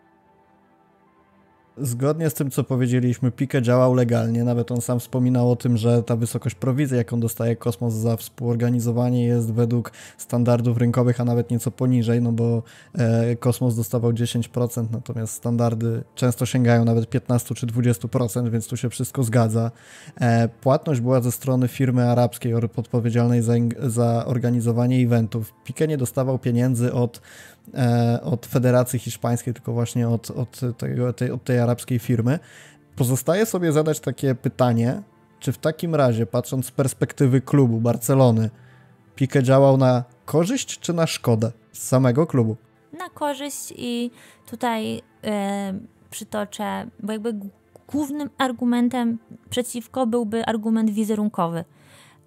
Zgodnie z tym, co powiedzieliśmy, Pike działał legalnie, nawet on sam wspominał o tym, że ta wysokość prowizji, jaką dostaje Kosmos za współorganizowanie jest według standardów rynkowych, a nawet nieco poniżej, no bo e, Kosmos dostawał 10%, natomiast standardy często sięgają nawet 15 czy 20%, więc tu się wszystko zgadza. E, płatność była ze strony firmy arabskiej odpowiedzialnej za, za organizowanie eventów. Pike nie dostawał pieniędzy od E, od Federacji Hiszpańskiej, tylko właśnie od, od, tego, tej, od tej arabskiej firmy. Pozostaje sobie zadać takie pytanie, czy w takim razie, patrząc z perspektywy klubu Barcelony, Pique działał na korzyść czy na szkodę z samego klubu? Na korzyść i tutaj yy, przytoczę, bo jakby głównym argumentem przeciwko byłby argument wizerunkowy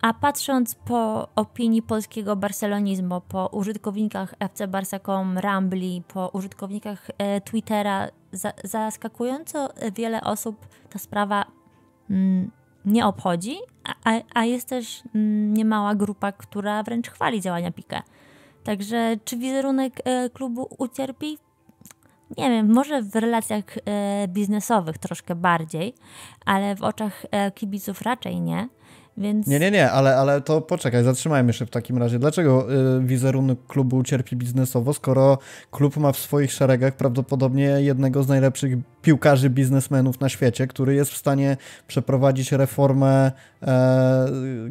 a patrząc po opinii polskiego barcelonizmu, po użytkownikach FC Barsa.com, Rambli, po użytkownikach e, Twittera, za, zaskakująco wiele osób ta sprawa mm, nie obchodzi, a, a, jest też mm, niemała grupa, która wręcz chwali działania Pique. Także czy wizerunek e, klubu ucierpi? nie wiem, może w relacjach e, biznesowych troszkę bardziej, ale w oczach e, kibiców raczej nie. Więc... Nie, nie, nie, ale, ale to poczekaj, zatrzymajmy się w takim razie. Dlaczego y, wizerunek klubu cierpi biznesowo, skoro klub ma w swoich szeregach prawdopodobnie jednego z najlepszych piłkarzy, biznesmenów na świecie, który jest w stanie przeprowadzić reformę e,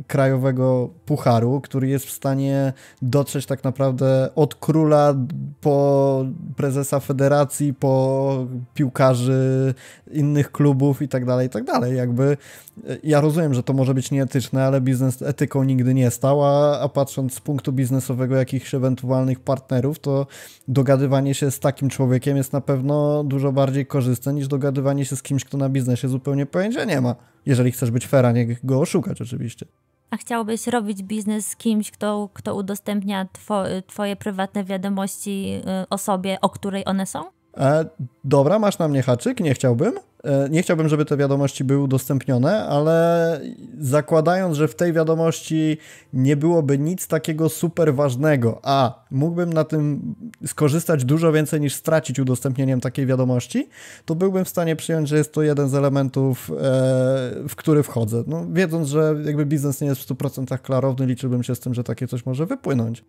krajowego pucharu, który jest w stanie dotrzeć tak naprawdę od króla po prezesa federacji, po piłkarzy innych klubów i tak dalej, i tak dalej. Jakby e, ja rozumiem, że to może być nieetyczne, ale biznes etyką nigdy nie stał, a, a patrząc z punktu biznesowego jakichś ewentualnych partnerów, to dogadywanie się z takim człowiekiem jest na pewno dużo bardziej korzystne korzystne niż dogadywanie się z kimś, kto na biznesie zupełnie pojęcia nie ma. Jeżeli chcesz być fair, niech nie go oszukać oczywiście. A chciałbyś robić biznes z kimś, kto, kto udostępnia two, y, twoje prywatne wiadomości y, osobie, o której one są? E, dobra, masz na mnie haczyk, nie chciałbym. E, nie chciałbym, żeby te wiadomości były udostępnione, ale zakładając, że w tej wiadomości nie byłoby nic takiego super ważnego, a mógłbym na tym skorzystać dużo więcej niż stracić udostępnieniem takiej wiadomości, to byłbym w stanie przyjąć, że jest to jeden z elementów, e, w który wchodzę. No, wiedząc, że jakby biznes nie jest w 100% klarowny, liczyłbym się z tym, że takie coś może wypłynąć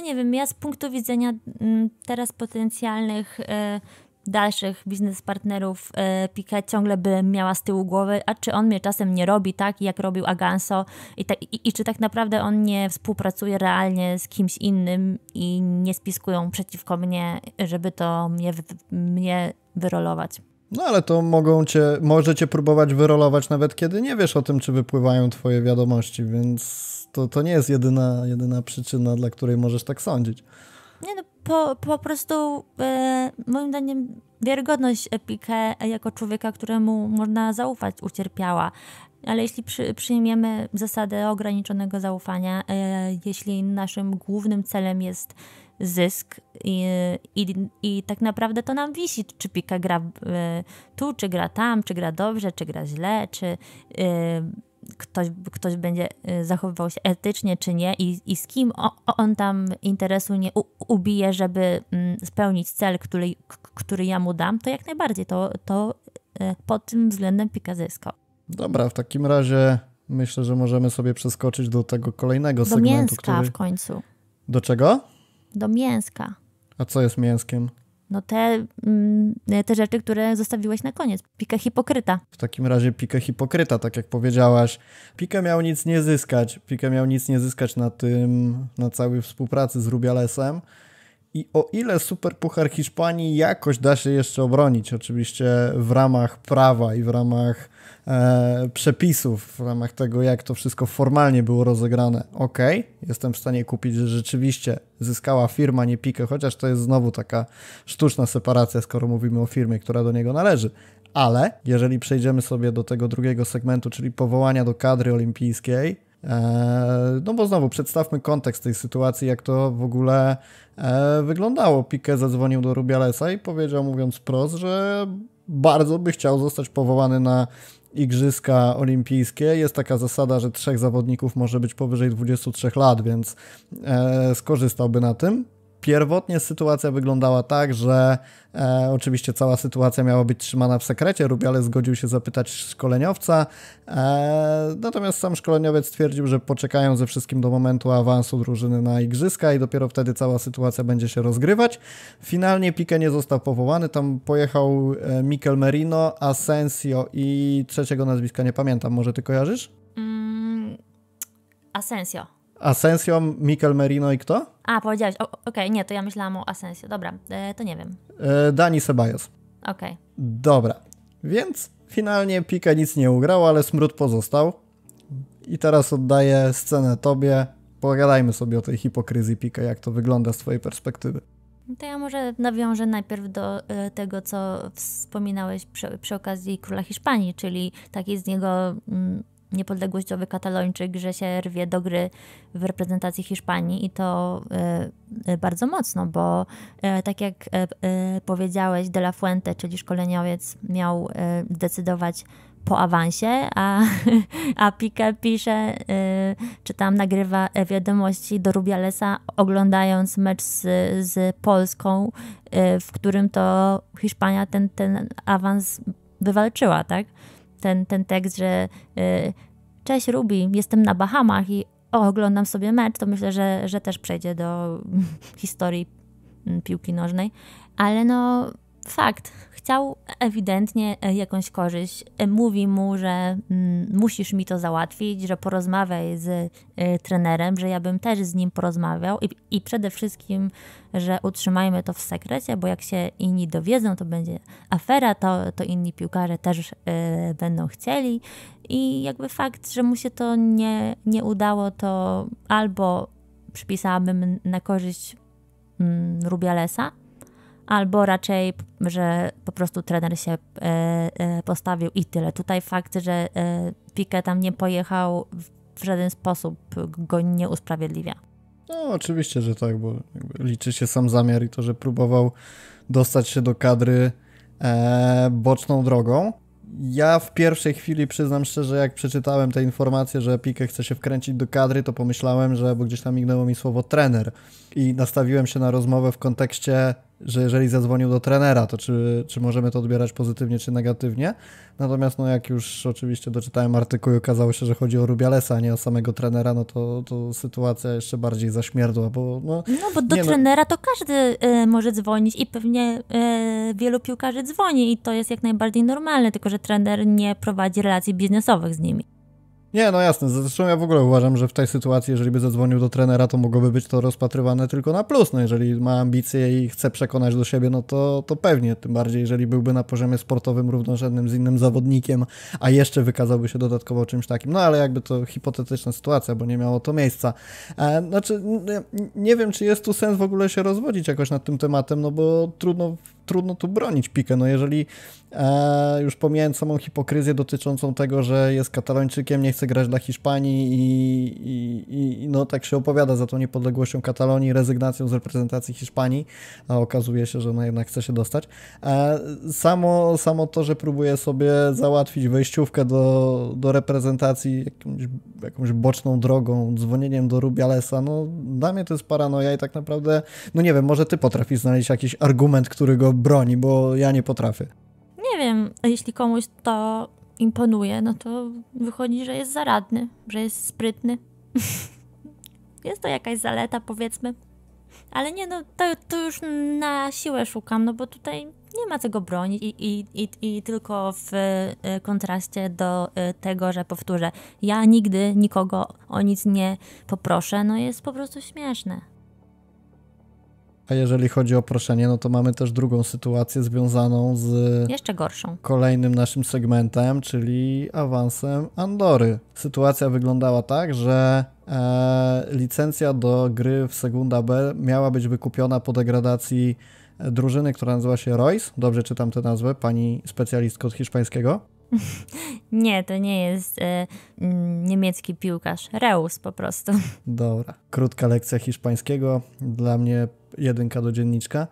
no nie wiem, ja z punktu widzenia mm, teraz potencjalnych e, dalszych biznes partnerów e, Pika ciągle bym miała z tyłu głowy, a czy on mnie czasem nie robi tak, jak robił Aganso i, tak, i, i czy tak naprawdę on nie współpracuje realnie z kimś innym i nie spiskują przeciwko mnie, żeby to mnie, mnie wyrolować. No ale to mogą cię, możecie próbować wyrolować nawet kiedy nie wiesz o tym, czy wypływają twoje wiadomości, więc to, to nie jest jedyna, jedyna przyczyna, dla której możesz tak sądzić. Nie no, po, po prostu e, moim zdaniem wiarygodność Epike jako człowieka, któremu można zaufać, ucierpiała. Ale jeśli przy, przyjmiemy zasadę ograniczonego zaufania, e, jeśli naszym głównym celem jest zysk i, i, i tak naprawdę to nam wisi, czy Pika gra e, tu, czy gra tam, czy gra dobrze, czy gra źle, czy e, ktoś, ktoś będzie y, zachowywał się etycznie czy nie i, i z kim on tam interesu nie ubije, żeby mm, spełnić cel, który, który ja mu dam, to jak najbardziej to, to y, pod tym względem pika Dobra, w takim razie myślę, że możemy sobie przeskoczyć do tego kolejnego do segmentu. Do mięska który... w końcu. Do czego? Do mięska. A co jest mięskiem? no te, mm, te rzeczy, które zostawiłeś na koniec. Pika hipokryta. W takim razie pika hipokryta, tak jak powiedziałaś. Pika miał nic nie zyskać. Pika miał nic nie zyskać na tym, na całej współpracy z Rubialesem. I o ile super puchar Hiszpanii jakoś da się jeszcze obronić, oczywiście w ramach prawa i w ramach E, przepisów w ramach tego, jak to wszystko formalnie było rozegrane. Ok, jestem w stanie kupić, że rzeczywiście zyskała firma, nie Pikę, chociaż to jest znowu taka sztuczna separacja, skoro mówimy o firmie, która do niego należy. Ale jeżeli przejdziemy sobie do tego drugiego segmentu, czyli powołania do kadry olimpijskiej, e, no bo znowu przedstawmy kontekst tej sytuacji, jak to w ogóle e, wyglądało. Pike zadzwonił do Rubialesa i powiedział, mówiąc prost, że bardzo by chciał zostać powołany na Igrzyska Olimpijskie jest taka zasada, że trzech zawodników może być powyżej 23 lat, więc e, skorzystałby na tym. Pierwotnie sytuacja wyglądała tak, że e, oczywiście cała sytuacja miała być trzymana w sekrecie. Rubiale zgodził się zapytać szkoleniowca, e, natomiast sam szkoleniowiec stwierdził, że poczekają ze wszystkim do momentu awansu drużyny na igrzyska i dopiero wtedy cała sytuacja będzie się rozgrywać. Finalnie Pique nie został powołany, tam pojechał e, Mikel Merino, Asensio i trzeciego nazwiska nie pamiętam, może ty kojarzysz? Mm, Asensio. Asensio, Mikel Merino i kto? A, powiedziałeś, okej, okay, nie, to ja myślałam o Asensie. Dobra, e, to nie wiem. E, Dani Sebajos. Okej. Okay. Dobra, więc finalnie Pika nic nie ugrał, ale smród pozostał. I teraz oddaję scenę tobie. Pogadajmy sobie o tej hipokryzji Pika, jak to wygląda z twojej perspektywy. To ja może nawiążę najpierw do e, tego, co wspominałeś przy, przy okazji króla Hiszpanii, czyli takiej z niego mm, niepodległościowy katalończyk, że się rwie do gry w reprezentacji Hiszpanii i to y, bardzo mocno, bo y, tak jak y, powiedziałeś, De La Fuente, czyli szkoleniowiec, miał decydować po awansie, a, a Pika pisze, czy tam nagrywa wiadomości do Rubialesa, oglądając mecz z, z Polską, w którym to Hiszpania ten, ten awans wywalczyła, tak? ten, ten tekst, że y, cześć Ruby, jestem na Bahamach i o, oglądam sobie mecz, to myślę, że, że też przejdzie do historii mm, piłki nożnej. Ale no, fakt. Chciał ewidentnie e, jakąś korzyść. E, mówi mu, że mm, musisz mi to załatwić, że porozmawiaj z e, trenerem, że ja bym też z nim porozmawiał i, i przede wszystkim, że utrzymajmy to w sekrecie, bo jak się inni dowiedzą, to będzie afera, to, to inni piłkarze też będą chcieli. I jakby fakt, że mu się to nie, nie udało, to albo przypisałabym na korzyść mm, Rubialesa, albo raczej, że po prostu trener się e, e, postawił i tyle. Tutaj fakt, że e, Piquet tam nie pojechał w żaden sposób go nie usprawiedliwia. No, oczywiście, że tak, bo liczy się sam zamiar i to, że próbował dostać się do kadry e, boczną drogą. Ja w pierwszej chwili przyznam szczerze, jak przeczytałem te informacje, że Pique chce się wkręcić do kadry, to pomyślałem, że, bo gdzieś tam mignęło mi słowo trener i nastawiłem się na rozmowę w kontekście że jeżeli zadzwonił do trenera, to czy, czy możemy to odbierać pozytywnie czy negatywnie. Natomiast no jak już oczywiście doczytałem artykuł i okazało się, że chodzi o Rubialesa, a nie o samego trenera, no to, to sytuacja jeszcze bardziej zaśmierdła, bo no... no bo do trenera no... to każdy y, może dzwonić i pewnie y, wielu piłkarzy dzwoni i to jest jak najbardziej normalne, tylko że trener nie prowadzi relacji biznesowych z nimi. Nie, no jasne. Zresztą ja w ogóle uważam, że w tej sytuacji, jeżeli by zadzwonił do trenera, to mogłoby być to rozpatrywane tylko na plus. No jeżeli ma ambicje i chce przekonać do siebie, no to, to pewnie. Tym bardziej, jeżeli byłby na poziomie sportowym równorzędnym z innym zawodnikiem, a jeszcze wykazałby się dodatkowo czymś takim. No ale jakby to hipotetyczna sytuacja, bo nie miało to miejsca. E, znaczy, nie wiem, czy jest tu sens w ogóle się rozwodzić jakoś nad tym tematem, no bo trudno trudno tu bronić Pikę. No jeżeli E, już pomijając samą hipokryzję dotyczącą tego, że jest katalończykiem, nie chce grać dla Hiszpanii i, i, i no tak się opowiada za tą niepodległością Katalonii, rezygnacją z reprezentacji Hiszpanii, a okazuje się, że ona jednak chce się dostać. E, samo, samo to, że próbuje sobie załatwić wejściówkę do, do reprezentacji jakąś, jakąś boczną drogą, dzwonieniem do Rubialesa, no dla mnie to jest paranoja i tak naprawdę, no nie wiem, może ty potrafisz znaleźć jakiś argument, który go broni, bo ja nie potrafię nie wiem, jeśli komuś to imponuje, no to wychodzi, że jest zaradny, że jest sprytny. jest to jakaś zaleta, powiedzmy. Ale nie, no to, to już na siłę szukam, no bo tutaj nie ma czego bronić i, i, i, i tylko w y, kontraście do y, tego, że powtórzę, ja nigdy nikogo o nic nie poproszę, no jest po prostu śmieszne. A jeżeli chodzi o proszenie, no to mamy też drugą sytuację związaną z. Jeszcze gorszą. Kolejnym naszym segmentem, czyli awansem Andory. Sytuacja wyglądała tak, że e, licencja do gry w Segunda B miała być wykupiona po degradacji e, drużyny, która nazywa się Royce. Dobrze czytam tę nazwę, pani specjalistko od hiszpańskiego. Nie, to nie jest e, mm, niemiecki piłkarz. Reus po prostu. Dobra. Krótka lekcja hiszpańskiego. Dla mnie jedynka do dzienniczka.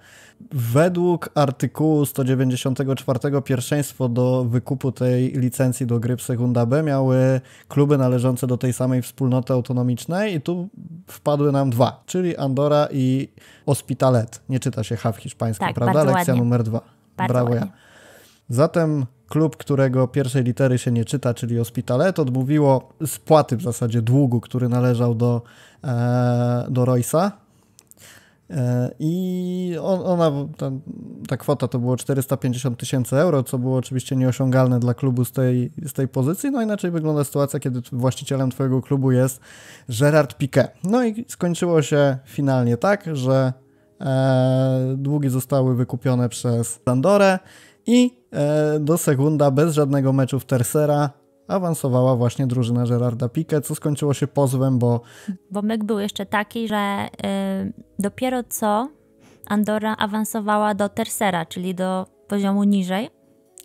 Według artykułu 194 pierwszeństwo do wykupu tej licencji do gry w Segunda B miały kluby należące do tej samej wspólnoty autonomicznej i tu wpadły nam dwa, czyli Andora i Hospitalet. Nie czyta się w hiszpańskim, tak, prawda? Lekcja ładnie. numer dwa. Bardzo Brawo ładnie. ja. Zatem klub, którego pierwszej litery się nie czyta, czyli Hospitalet, odmówiło spłaty w zasadzie długu, który należał do, e, do Roysa E, I ona, ta, ta, kwota to było 450 tysięcy euro, co było oczywiście nieosiągalne dla klubu z tej, z tej pozycji. No inaczej wygląda sytuacja, kiedy właścicielem Twojego klubu jest Gerard Piquet. No i skończyło się finalnie tak, że e, długi zostały wykupione przez Andorę i e, do sekunda bez żadnego meczu w Tercera awansowała właśnie drużyna Gerarda Pique, co skończyło się pozwem, bo... Bo myk był jeszcze taki, że yy, dopiero co Andora awansowała do tercera, czyli do poziomu niżej,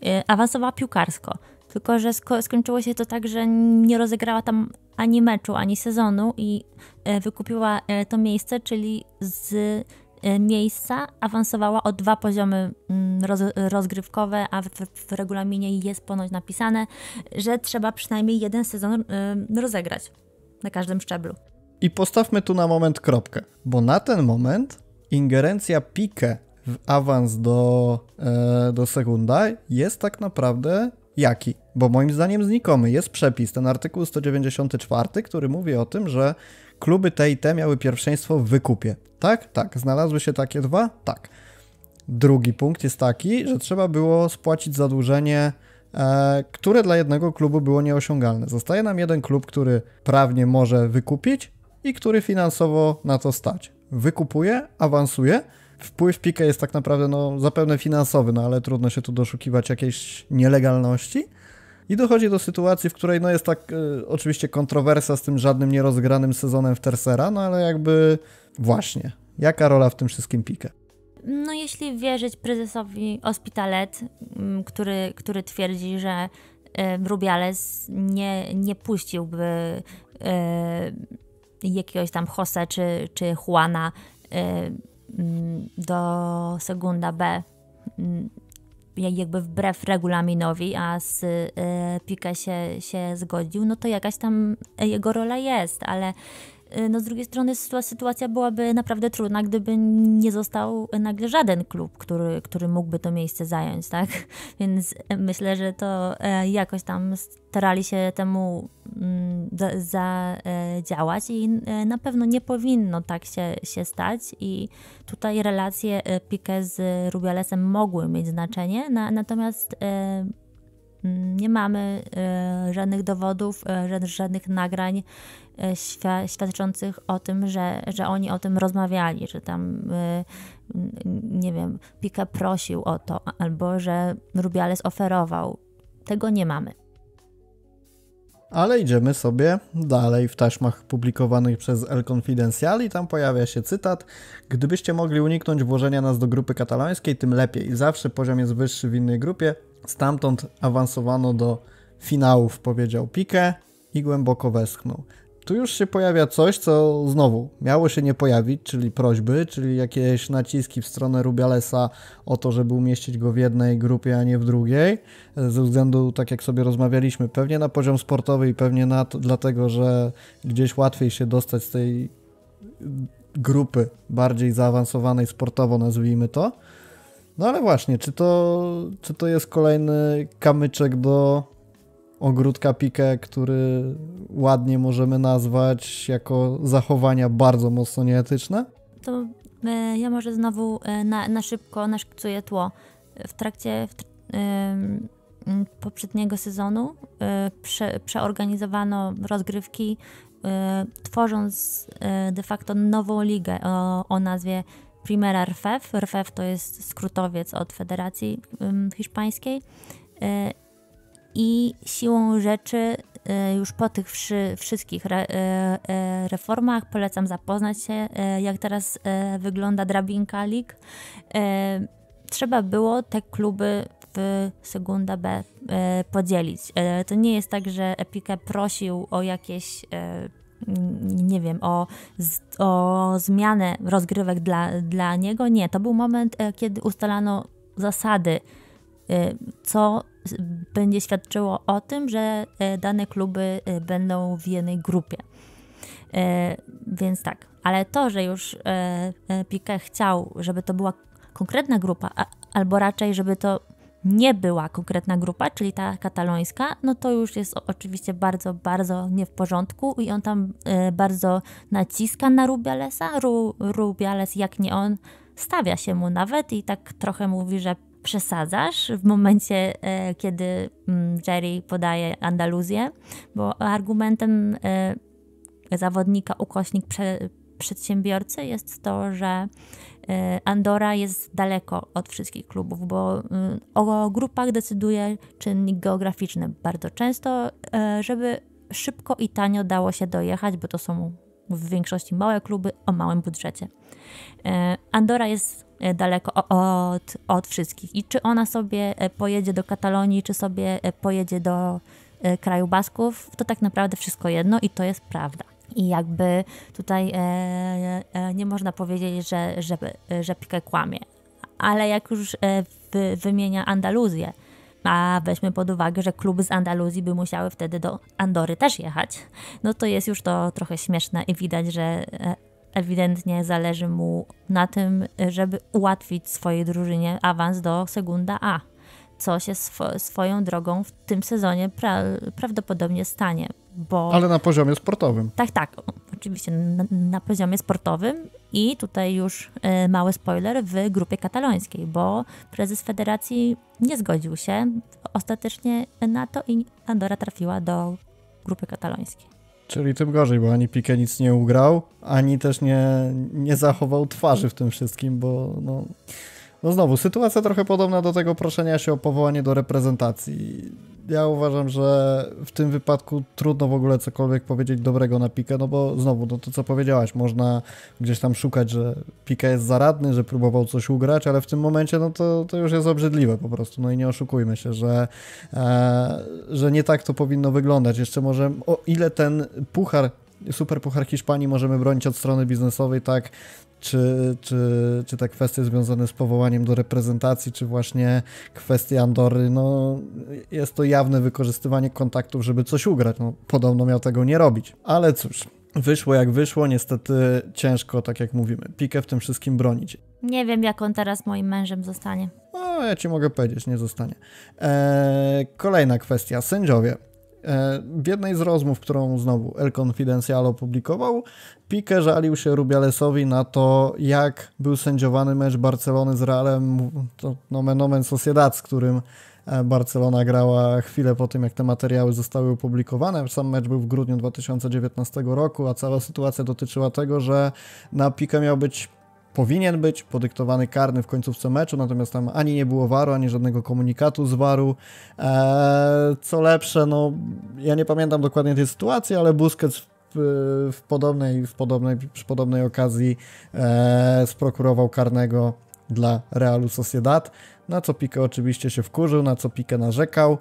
yy, awansowała piłkarsko. Tylko, że sko skończyło się to tak, że nie rozegrała tam ani meczu, ani sezonu i yy, wykupiła y, to miejsce, czyli z E, miejsca, awansowała o dwa poziomy mm, roz, rozgrywkowe, a w, w, regulaminie jest ponoć napisane, że trzeba przynajmniej jeden sezon e, rozegrać na każdym szczeblu. I postawmy tu na moment kropkę, bo na ten moment ingerencja Pike w awans do, e, do Segunda jest tak naprawdę jaki? Bo moim zdaniem znikomy. Jest przepis, ten artykuł 194, który mówi o tym, że Kluby te i te miały pierwszeństwo w wykupie. Tak? Tak. Znalazły się takie dwa? Tak. Drugi punkt jest taki, że trzeba było spłacić zadłużenie, e, które dla jednego klubu było nieosiągalne. Zostaje nam jeden klub, który prawnie może wykupić i który finansowo na to stać. Wykupuje, awansuje. Wpływ Pika jest tak naprawdę no, zapewne finansowy, no ale trudno się tu doszukiwać jakiejś nielegalności i dochodzi do sytuacji, w której no jest tak y, oczywiście kontrowersja z tym żadnym nierozgranym sezonem w Tercera, no ale jakby właśnie, jaka rola w tym wszystkim pika? No jeśli wierzyć prezesowi Ospitalet, mm, który, który twierdzi, że y, Rubiales nie, nie puściłby y, jakiegoś tam Jose czy, czy Juana y, mm, do Segunda B mm, jakby wbrew regulaminowi, a z y, Pika się, się zgodził, no to jakaś tam jego rola jest, ale Y, no z drugiej strony sytuacja byłaby naprawdę trudna, gdyby nie został nagle żaden klub, który, który mógłby to miejsce zająć, tak? Więc e, myślę, że to e, jakoś tam starali się temu mm, zadziałać e, i na pewno nie powinno tak się, się stać i tutaj relacje Piqué z Rubialesem mogły mieć znaczenie, na, natomiast mm, nie mamy żadnych dowodów, żadnych nagrań, E, świadczących o tym, że, że oni o tym rozmawiali, że tam, e, nie wiem, Pika prosił o to, albo że Rubiales oferował. Tego nie mamy. Ale idziemy sobie dalej w taśmach publikowanych przez El Confidencial i tam pojawia się cytat Gdybyście mogli uniknąć włożenia nas do grupy katalońskiej, tym lepiej. Zawsze poziom jest wyższy w innej grupie. Stamtąd awansowano do finałów, powiedział Pique i głęboko westchnął tu już się pojawia coś, co znowu miało się nie pojawić, czyli prośby, czyli jakieś naciski w stronę Rubialesa o to, żeby umieścić go w jednej grupie, a nie w drugiej, ze względu, tak jak sobie rozmawialiśmy, pewnie na poziom sportowy i pewnie na to, dlatego, że gdzieś łatwiej się dostać z tej grupy bardziej zaawansowanej sportowo, nazwijmy to. No ale właśnie, czy to, czy to jest kolejny kamyczek do ogródka Pique, który ładnie możemy nazwać jako zachowania bardzo mocno nieetyczne? To e, ja może znowu e, na, na szybko naszkicuję tło. W trakcie w, e, poprzedniego sezonu e, prze, przeorganizowano rozgrywki, e, tworząc e, de facto nową ligę o, o nazwie Primera RFEF. RFEF to jest skrótowiec od Federacji Hiszpańskiej i siłą rzeczy e, już po tych wszystkich e, e, reformach polecam zapoznać się, jak teraz wygląda drabinka League. Trzeba było te kluby w Segunda B podzielić. To nie jest tak, że Epikę prosił o jakieś nie wiem, o, o zmianę rozgrywek dla, dla niego. Nie, to był moment, kiedy ustalano zasady, co będzie świadczyło o tym, że e, dane kluby e, będą w jednej grupie. E, więc tak, ale to, że już Piqué chciał, żeby to była konkretna grupa, albo raczej, żeby to nie była konkretna grupa, czyli ta katalońska, no to już jest oczywiście bardzo, bardzo nie w porządku i on tam bardzo naciska na Rubialesa. Rubiales, jak nie on, stawia się mu nawet i tak trochę mówi, że przesadzasz w momencie, e, kiedy mm, Jerry podaje Andaluzję, bo argumentem e, zawodnika ukośnik prze, przedsiębiorcy jest to, że e, Andora jest daleko od wszystkich klubów, bo mm, o grupach decyduje czynnik geograficzny bardzo często, żeby szybko i tanio dało się dojechać, bo to są w większości małe kluby o małym budżecie. Andora jest E, daleko od, od wszystkich. I czy ona sobie e, pojedzie do Katalonii, czy sobie e, pojedzie do kraju Basków, to tak naprawdę wszystko jedno i to jest prawda. I jakby tutaj nie można powiedzieć, że, że, że Piqué kłamie. Ale jak już wymienia Andaluzję, a weźmy pod uwagę, że kluby z Andaluzji by musiały wtedy do Andory też jechać, no to jest już to trochę śmieszne i widać, że ewidentnie zależy mu na tym, żeby ułatwić swojej drużynie awans do Segunda A, co się sw swoją drogą w tym sezonie pra prawdopodobnie stanie. Bo... Ale na poziomie sportowym. Tak, tak. Oczywiście na, na poziomie sportowym i tutaj już e, mały spoiler w grupie katalońskiej, bo prezes federacji nie zgodził się ostatecznie na to i Andora trafiła do grupy katalońskiej. Czyli tym gorzej, bo ani Piqué nic nie ugrał, ani też nie, nie zachował twarzy w tym wszystkim, bo no, no znowu, sytuacja trochę podobna do tego proszenia się o powołanie do reprezentacji. Ja uważam, że w tym wypadku trudno w ogóle cokolwiek powiedzieć dobrego na Pikę, no bo znowu, no to co powiedziałaś, można gdzieś tam szukać, że Pika jest zaradny, że próbował coś ugrać, ale w tym momencie no to, to już jest obrzydliwe po prostu, no i nie oszukujmy się, że, e, że nie tak to powinno wyglądać. Jeszcze może, o ile ten puchar Super Puchar Hiszpanii możemy bronić od strony biznesowej, tak czy, czy, czy te kwestie związane z powołaniem do reprezentacji, czy właśnie kwestie Andory, no jest to jawne wykorzystywanie kontaktów, żeby coś ugrać. No, podobno miał tego nie robić. Ale cóż, wyszło jak wyszło, niestety ciężko, tak jak mówimy, Pikę w tym wszystkim bronić. Nie wiem, jak on teraz moim mężem zostanie. No, ja ci mogę powiedzieć, nie zostanie. Eee, kolejna kwestia, sędziowie. E, w jednej z rozmów, którą znowu El Confidencial opublikował, Pique żalił się Rubialesowi na to, jak był sędziowany mecz Barcelony z Realem, to nomen omen Sociedad, z którym e, Barcelona grała chwilę po tym, jak te materiały zostały opublikowane. Sam mecz był w grudniu 2019 roku, a cała sytuacja dotyczyła tego, że na Pique miał być powinien być podyktowany karny w końcówce meczu, natomiast tam ani nie było waru, ani żadnego komunikatu z waru. Eee, co lepsze, no ja nie pamiętam dokładnie tej sytuacji, ale Busquets w, w podobnej, w podobnej, przy podobnej okazji eee, sprokurował karnego dla Realu Sociedad, na co Pikę oczywiście się wkurzył, na co Pikę narzekał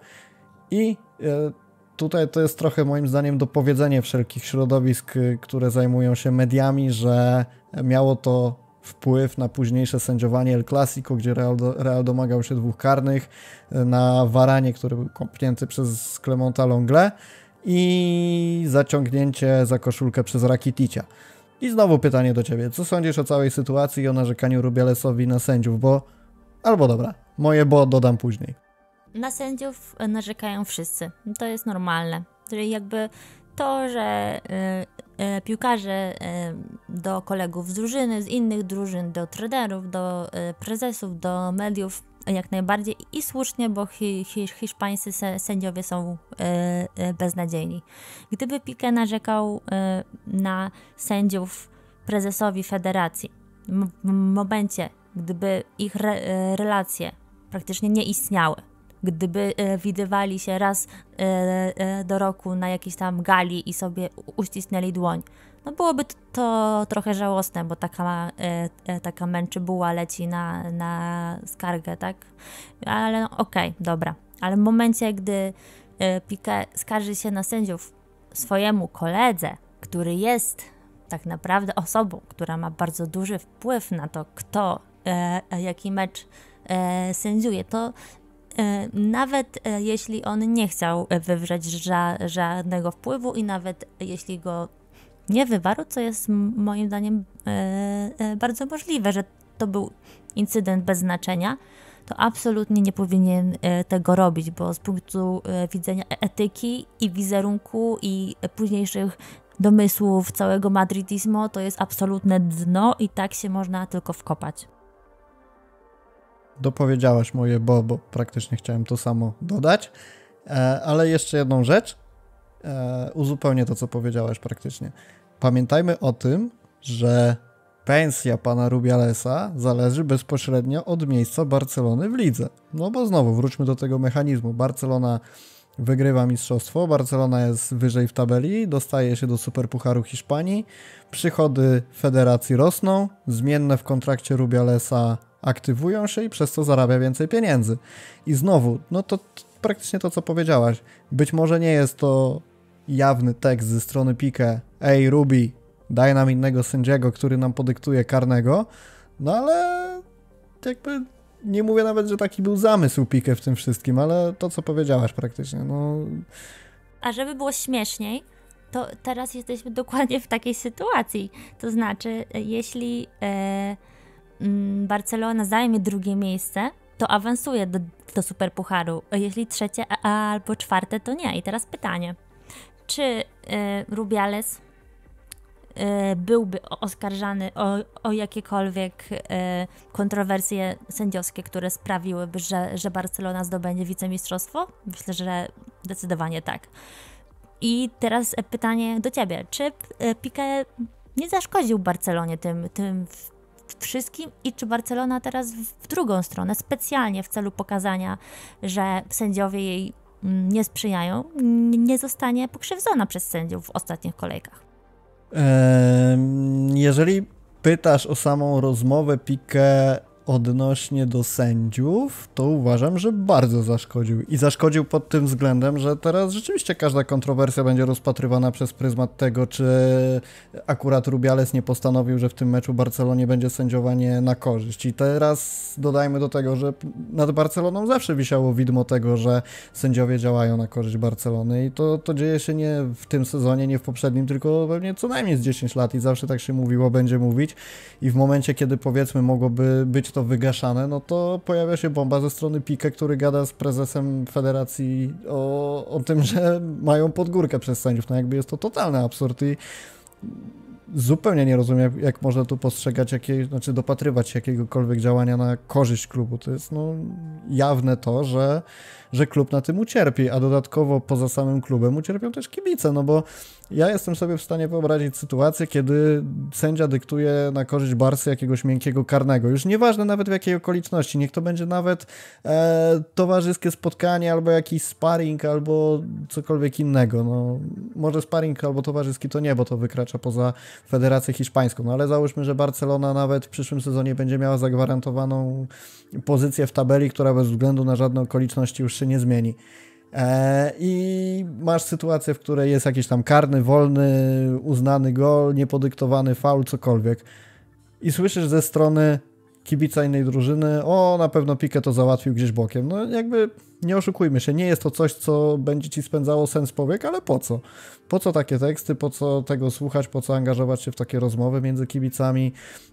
i eee, tutaj to jest trochę moim zdaniem dopowiedzenie wszelkich środowisk, które zajmują się mediami, że miało to wpływ na późniejsze sędziowanie El Clasico, gdzie Real, Real domagał się dwóch karnych e, na Waranie, który był kopnięty przez Clemonta Longle i zaciągnięcie za koszulkę przez Rakiticia. I znowu pytanie do Ciebie. Co sądzisz o całej sytuacji i o narzekaniu Rubialesowi na sędziów? Bo... Albo dobra, moje bo dodam później. Na sędziów narzekają wszyscy. To jest normalne. Czyli jakby to, że... Y, E, piłkarze e, do kolegów z drużyny, z innych drużyn, do trenerów, do e, prezesów, do mediów jak najbardziej i słusznie, bo hi, hi, hiszpańscy sędziowie są e, beznadziejni. Gdyby Pique narzekał e, na sędziów prezesowi federacji, w momencie, gdyby ich re, relacje praktycznie nie istniały, gdyby e, widywali się raz e, e, do roku na jakiejś tam gali i sobie uścisnęli dłoń. No byłoby to, to trochę żałosne, bo taka, e, e, taka męczybuła leci na, na skargę, tak? Ale okej, okay, dobra. Ale w momencie, gdy e, skarży się na sędziów swojemu koledze, który jest tak naprawdę osobą, która ma bardzo duży wpływ na to, kto e, e jaki mecz e, sędziuje, to E, nawet e, jeśli on nie chciał e, wywrzeć ża żadnego wpływu i nawet jeśli go nie wywarł, co jest moim zdaniem bardzo możliwe, że to był incydent bez znaczenia, to absolutnie nie powinien tego robić, bo z punktu widzenia etyki i wizerunku i późniejszych domysłów całego madridismo to jest absolutne dno i tak się można tylko wkopać dopowiedziałaś moje bo, bo praktycznie chciałem to samo dodać. E, ale jeszcze jedną rzecz. E, uzupełnię to, co powiedziałaś praktycznie. Pamiętajmy o tym, że pensja pana Rubialesa zależy bezpośrednio od miejsca Barcelony w lidze. No bo znowu wróćmy do tego mechanizmu. Barcelona wygrywa mistrzostwo, Barcelona jest wyżej w tabeli, dostaje się do Superpucharu Hiszpanii, przychody federacji rosną, zmienne w kontrakcie Rubialesa aktywują się i przez to zarabia więcej pieniędzy. I znowu, no to praktycznie to, co powiedziałaś. Być może nie jest to jawny tekst ze strony Pike, ej Ruby, daj nam innego sędziego, który nam podyktuje karnego, no ale jakby nie mówię nawet, że taki był zamysł Pike w tym wszystkim, ale to, co powiedziałaś praktycznie, no... A żeby było śmieszniej, to teraz jesteśmy dokładnie w takiej sytuacji. To znaczy, e, jeśli... Yy Mm, Barcelona zajmie drugie miejsce, to awansuje do, do Superpucharu. Jeśli trzecie a, albo czwarte, to nie. I teraz pytanie. Czy y, Rubiales y, byłby oskarżany o, o jakiekolwiek y, kontrowersje sędziowskie, które sprawiłyby, że, że Barcelona zdobędzie wicemistrzostwo? Myślę, że zdecydowanie tak. I teraz pytanie do Ciebie. Czy Piqué nie zaszkodził Barcelonie tym, tym wszystkim i czy Barcelona teraz w drugą stronę, specjalnie w celu pokazania, że sędziowie jej mm, nie sprzyjają, nie zostanie pokrzywdzona przez sędziów w ostatnich kolejkach. Jeżeli pytasz o samą rozmowę Piqué odnośnie do sędziów, to uważam, że bardzo zaszkodził. I zaszkodził pod tym względem, że teraz rzeczywiście każda kontrowersja będzie rozpatrywana przez pryzmat tego, czy akurat Rubiales nie postanowił, że w tym meczu Barcelonie będzie sędziowanie na korzyść. I teraz dodajmy do tego, że nad Barceloną zawsze wisiało widmo tego, że sędziowie działają na korzyść Barcelony i to, to dzieje się nie w tym sezonie, nie w poprzednim, tylko pewnie co najmniej z 10 lat i zawsze tak się mówiło, będzie mówić. I w momencie, kiedy powiedzmy mogłoby być to to wygaszane, no to pojawia się bomba ze strony Pika, który gada z prezesem federacji o, o tym, że mają podgórkę przez sędziów. No jakby jest to totalny absurd i zupełnie nie rozumiem, jak, można tu postrzegać, jakie, znaczy dopatrywać jakiegokolwiek działania na korzyść klubu. To jest no, jawne to, że że klub na tym ucierpi, a dodatkowo poza samym klubem ucierpią też kibice, no bo ja jestem sobie w stanie wyobrazić sytuację, kiedy sędzia dyktuje na korzyść Barsy jakiegoś miękkiego karnego. Już nieważne nawet w jakiej okoliczności, niech to będzie nawet e, towarzyskie spotkanie, albo jakiś sparring, albo cokolwiek innego. No, może sparring albo towarzyski to nie, bo to wykracza poza Federację Hiszpańską, no ale załóżmy, że Barcelona nawet w przyszłym sezonie będzie miała zagwarantowaną pozycję w tabeli, która bez względu na żadne okoliczności już nie zmieni. E, I masz sytuację, w której jest jakiś tam karny, wolny, uznany gol, niepodyktowany faul, cokolwiek. I słyszysz ze strony kibica innej drużyny, o, na pewno Pikę to załatwił gdzieś bokiem. No jakby nie oszukujmy się, nie jest to coś, co będzie ci spędzało sens powiek, ale po co? Po co takie teksty, po co tego słuchać, po co angażować się w takie rozmowy między kibicami?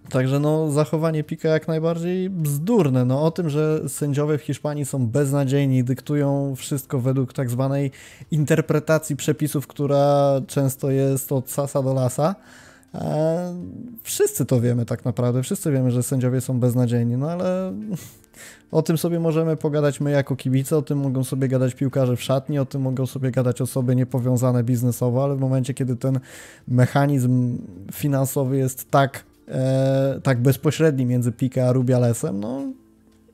Także no zachowanie Pika jak najbardziej bzdurne. No o tym, że sędziowie w Hiszpanii są beznadziejni, dyktują wszystko według tak zwanej interpretacji przepisów, która często jest od sasa do lasa E, wszyscy to wiemy tak naprawdę, wszyscy wiemy, że sędziowie są beznadziejni, no ale o tym sobie możemy pogadać my jako kibice, o tym mogą sobie gadać piłkarze w szatni, o tym mogą sobie gadać osoby niepowiązane biznesowo, ale w momencie, kiedy ten mechanizm finansowy jest tak, e, tak bezpośredni między Pikę a Rubialesem, no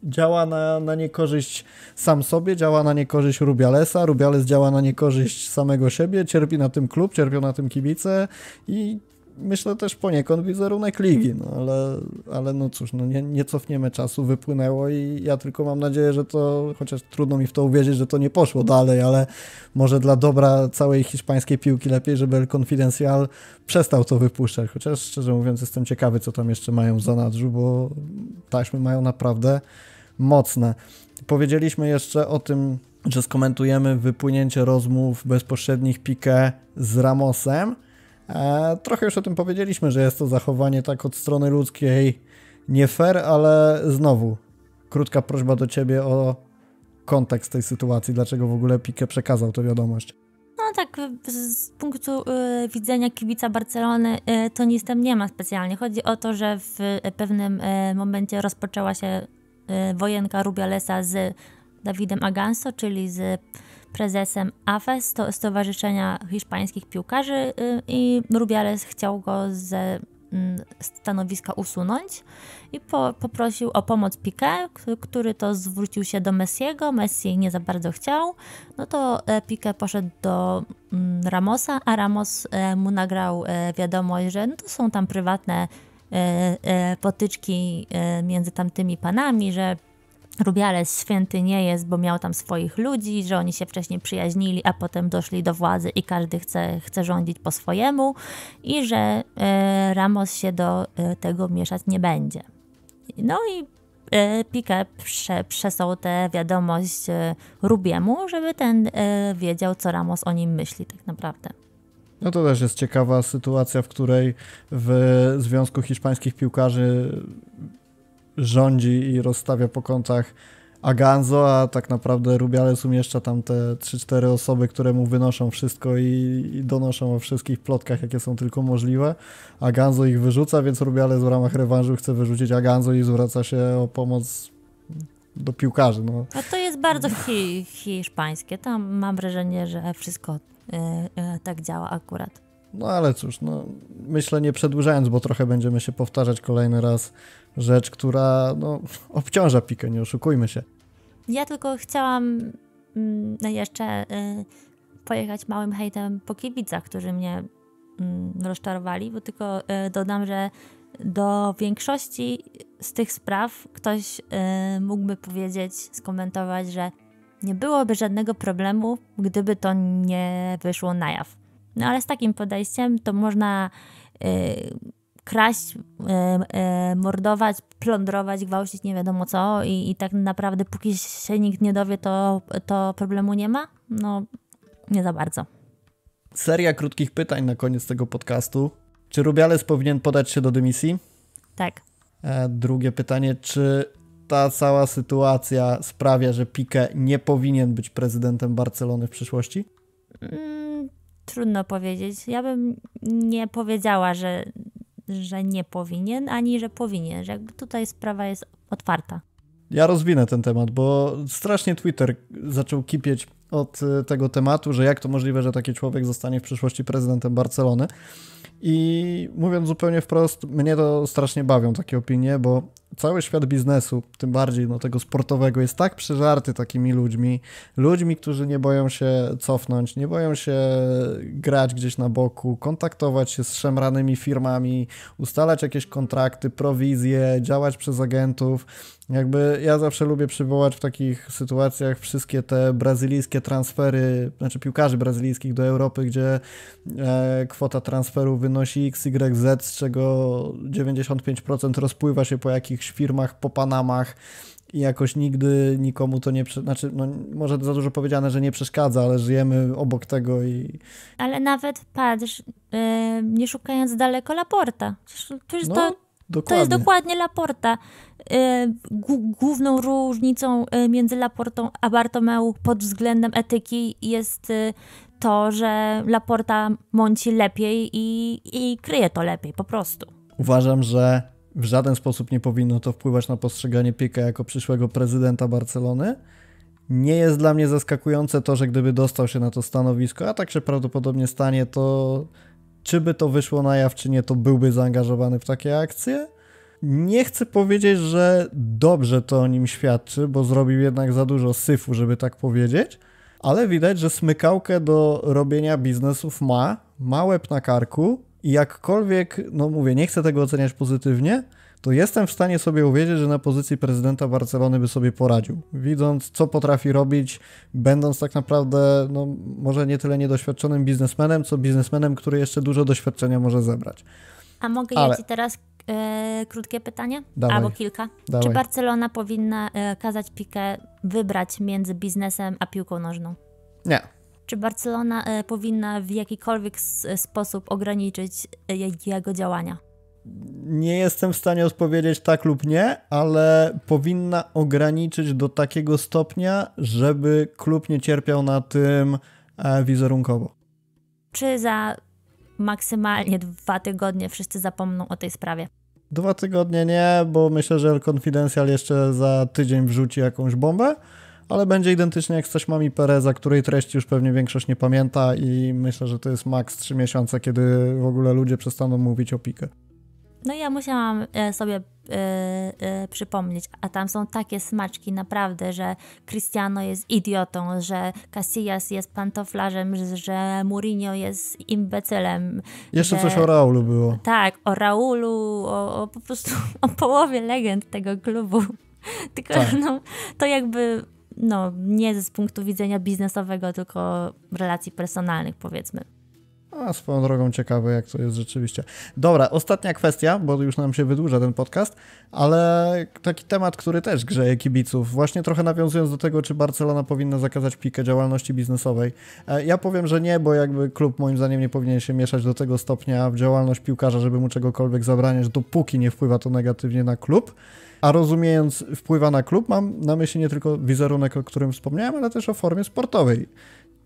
działa na, na niekorzyść sam sobie, działa na niekorzyść Rubialesa, Rubiales działa na niekorzyść samego siebie, cierpi na tym klub, cierpią na tym kibice i myślę też poniekąd wizerunek ligi, no ale, ale no cóż, no nie, nie cofniemy czasu, wypłynęło i ja tylko mam nadzieję, że to, chociaż trudno mi w to uwierzyć, że to nie poszło dalej, ale może dla dobra całej hiszpańskiej piłki lepiej, żeby El Confidencial przestał to wypuszczać, chociaż szczerze mówiąc jestem ciekawy, co tam jeszcze mają w zanadrzu, bo taśmy mają naprawdę mocne. Powiedzieliśmy jeszcze o tym, że skomentujemy wypłynięcie rozmów bezpośrednich Piqué z Ramosem, E, trochę już o tym powiedzieliśmy, że jest to zachowanie tak od strony ludzkiej nie fair, ale znowu krótka prośba do ciebie o kontekst tej sytuacji, dlaczego w ogóle Pique przekazał tę wiadomość. No tak, z punktu y, widzenia kibica Barcelony y, to nic tam nie ma specjalnie. Chodzi o to, że w y, pewnym y, momencie rozpoczęła się y, wojenka Rubialesa z Dawidem Aganso, czyli z prezesem AFES, to Stowarzyszenia Hiszpańskich Piłkarzy y, i Rubiales chciał go ze mm, stanowiska usunąć i po, poprosił o pomoc Piqué, który to zwrócił się do Messiego. Messi nie za bardzo chciał. No to e, Piqué poszedł do mm, Ramosa, a Ramos e, mu nagrał e, wiadomość, że no to są tam prywatne potyczki między tamtymi panami, że Rubiales święty nie jest, bo miał tam swoich ludzi, że oni się wcześniej przyjaźnili, a potem doszli do władzy i każdy chce, chce rządzić po swojemu i że e, Ramos się do e, tego mieszać nie będzie. No i e, Piquet prze, przesłał tę wiadomość e, Rubiemu, żeby ten e, wiedział, co Ramos o nim myśli tak naprawdę. No to też jest ciekawa sytuacja, w której w Związku Hiszpańskich Piłkarzy rządzi i rozstawia po kątach Aganzo, a tak naprawdę Rubiales umieszcza tam te 3-4 osoby, które mu wynoszą wszystko i, i, donoszą o wszystkich plotkach, jakie są tylko możliwe. Aganzo ich wyrzuca, więc Rubiales w ramach rewanżu chce wyrzucić Aganzo i zwraca się o pomoc do piłkarzy. No, to jest bardzo hi hiszpańskie. Tam mam wrażenie, że wszystko yy, yy, tak działa akurat. No ale cóż, no, myślę nie przedłużając, bo trochę będziemy się powtarzać kolejny raz rzecz, która no, obciąża pikę, nie oszukujmy się. Ja tylko chciałam mm, no jeszcze y, pojechać małym hejtem po kibicach, którzy mnie y, rozczarowali, bo tylko y, dodam, że do większości z tych spraw ktoś y, mógłby powiedzieć, skomentować, że nie byłoby żadnego problemu, gdyby to nie wyszło na jaw. No ale z takim podejściem to można y, kraść, mordować, plądrować, gwałcić, nie wiadomo co i, i tak naprawdę póki się nikt nie dowie, to, to problemu nie ma? No, nie za bardzo. Seria krótkich pytań na koniec tego podcastu. Czy Rubiales powinien podać się do dymisji? Tak. E, drugie pytanie, czy ta cała sytuacja sprawia, że Pique nie powinien być prezydentem Barcelony w przyszłości? Mm, trudno powiedzieć. Ja bym nie powiedziała, że że nie powinien, ani że powinien, że tutaj sprawa jest otwarta. Ja rozwinę ten temat, bo strasznie Twitter zaczął kipieć od e, tego tematu, że jak to możliwe, że taki człowiek zostanie w przyszłości prezydentem Barcelony. I mówiąc zupełnie wprost, mnie to strasznie bawią takie opinie, bo cały świat biznesu, tym bardziej no, tego sportowego, jest tak przeżarty takimi ludźmi, ludźmi, którzy nie boją się cofnąć, nie boją się grać gdzieś na boku, kontaktować się z szemranymi firmami, ustalać jakieś kontrakty, prowizje, działać przez agentów, jakby ja zawsze lubię przywołać w takich sytuacjach wszystkie te brazylijskie transfery, znaczy piłkarzy brazylijskich do Europy, gdzie e, kwota transferu wynosi XYZ, z czego 95% rozpływa się po jakichś firmach, po Panamach i jakoś nigdy nikomu to nie, znaczy no, może za dużo powiedziane, że nie przeszkadza, ale żyjemy obok tego i... Ale nawet patrz, yy, nie szukając daleko Laporta, no. to Dokładnie. To jest dokładnie Laporta. E, główną różnicą e, między Laportą a Bartomeu pod względem etyki jest e, to, że Laporta mąci lepiej i, i kryje to lepiej, po prostu. Uważam, że w żaden sposób nie powinno to wpływać na postrzeganie Pika jako przyszłego prezydenta Barcelony. Nie jest dla mnie zaskakujące to, że gdyby dostał się na to stanowisko, a tak się prawdopodobnie stanie, to czy by to wyszło na jaw, czy nie, to byłby zaangażowany w takie akcje. Nie chcę powiedzieć, że dobrze to o nim świadczy, bo zrobił jednak za dużo syfu, żeby tak powiedzieć, ale widać, że smykałkę do robienia biznesów ma, ma łeb na karku i jakkolwiek, no mówię, nie chcę tego oceniać pozytywnie, to jestem w stanie sobie uwierzyć, że na pozycji prezydenta Barcelony by sobie poradził. Widząc, co potrafi robić, będąc tak naprawdę, no, może nie tyle niedoświadczonym biznesmenem, co biznesmenem, który jeszcze dużo doświadczenia może zebrać. A mogę Ale... ja Ci teraz Yy, krótkie pytanie, Dawaj. albo kilka. Dawaj. Czy Barcelona powinna yy, kazać Pikę wybrać między biznesem a piłką nożną? Nie. Czy Barcelona e, powinna w jakikolwiek sposób ograniczyć jego działania? nie jestem w stanie odpowiedzieć tak lub nie, ale powinna ograniczyć do takiego stopnia, żeby klub nie cierpiał na tym e, wizerunkowo. Czy za maksymalnie dwa tygodnie wszyscy zapomną o tej sprawie? Dwa tygodnie nie, bo myślę, że El Confidential jeszcze za tydzień wrzuci jakąś bombę, ale będzie identycznie jak z taśmami Pereza, której treści już pewnie większość nie pamięta i myślę, że to jest maks trzy miesiące, kiedy w ogóle ludzie przestaną mówić o pikę. No ja musiałam e, sobie Yy, yy, przypomnieć, a tam są takie smaczki naprawdę, że Cristiano jest idiotą, że Casillas jest pantoflarzem, że, Mourinho jest imbecylem. Jeszcze że... coś o Raulu było. Tak, o Raulu, o, o po prostu o połowie legend tego klubu. Tylko tak. no, to jakby no, nie z punktu widzenia biznesowego, tylko relacji personalnych powiedzmy. A swoją drogą ciekawe, jak to jest rzeczywiście. Dobra, ostatnia kwestia, bo już nam się wydłuża ten podcast, ale taki temat, który też grzeje kibiców, właśnie trochę nawiązując do tego, czy Barcelona powinna zakazać pikę działalności biznesowej. E, ja powiem, że nie, bo jakby klub moim zdaniem nie powinien się mieszać do tego stopnia w działalność piłkarza, żeby mu czegokolwiek zabraniać, dopóki nie wpływa to negatywnie na klub. A rozumiejąc wpływa na klub, mam na myśli nie tylko wizerunek, o którym wspomniałem, ale też o formie sportowej.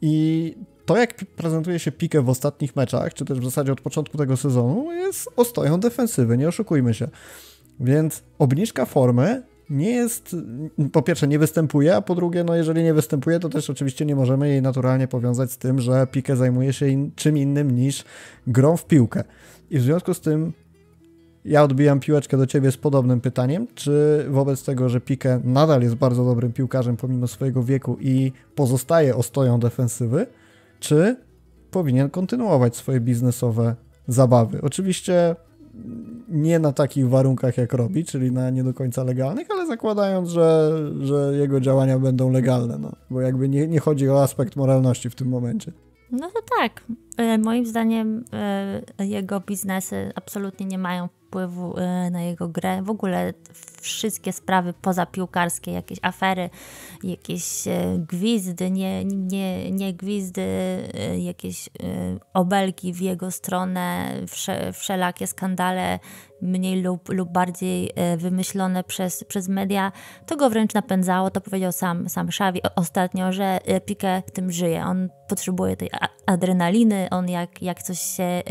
I to, jak prezentuje się Pikę w ostatnich meczach, czy też w zasadzie od początku tego sezonu, jest ostoją defensywy, nie oszukujmy się. Więc obniżka formy nie jest, po pierwsze nie występuje, a po drugie, no jeżeli nie występuje, to też oczywiście nie możemy jej naturalnie powiązać z tym, że Pikę zajmuje się in, czym innym niż grą w piłkę. I w związku z tym ja odbijam piłeczkę do ciebie z podobnym pytaniem, czy wobec tego, że Pikę nadal jest bardzo dobrym piłkarzem pomimo swojego wieku i pozostaje ostoją defensywy, czy powinien kontynuować swoje biznesowe zabawy. Oczywiście nie na takich warunkach, jak robi, czyli na nie do końca legalnych, ale zakładając, że, że jego działania będą legalne, no, bo jakby nie, nie chodzi o aspekt moralności w tym momencie. No to tak. E, moim zdaniem e, jego biznesy absolutnie nie mają wpływu e, na jego grę. W ogóle wszystkie sprawy poza piłkarskie, jakieś afery, jakieś gwizdy, nie, nie, nie gwizdy, jakieś obelgi w jego stronę, wszelakie skandale mniej lub, lub bardziej e, wymyślone przez, przez media, to go wręcz napędzało. To powiedział sam, sam Xavi ostatnio, że e, Piqué tym żyje. On potrzebuje tej adrenaliny, on jak, jak coś się e,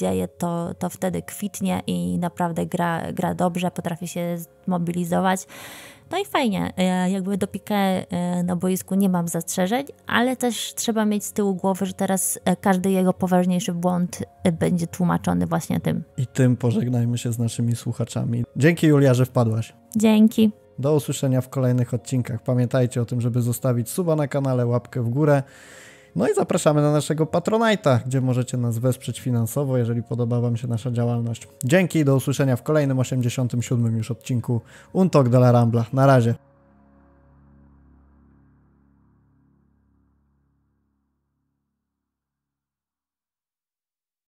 dzieje, to, to wtedy kwitnie i naprawdę gra, gra dobrze, potrafi się zmobilizować. No i fajnie, e, jakby do Piqué e, na boisku nie mam zastrzeżeń, ale też trzeba mieć z tyłu głowy, że teraz e, każdy jego poważniejszy błąd będzie tłumaczony właśnie tym. I tym pożegnajmy się z naszymi słuchaczami. Dzięki Julia, że wpadłaś. Dzięki. Do usłyszenia w kolejnych odcinkach. Pamiętajcie o tym, żeby zostawić suba na kanale, łapkę w górę. No i zapraszamy na naszego Patronite'a, gdzie możecie nas wesprzeć finansowo, jeżeli podoba Wam się nasza działalność. Dzięki i do usłyszenia w kolejnym 87 już odcinku Untok de la Rambla. Na razie.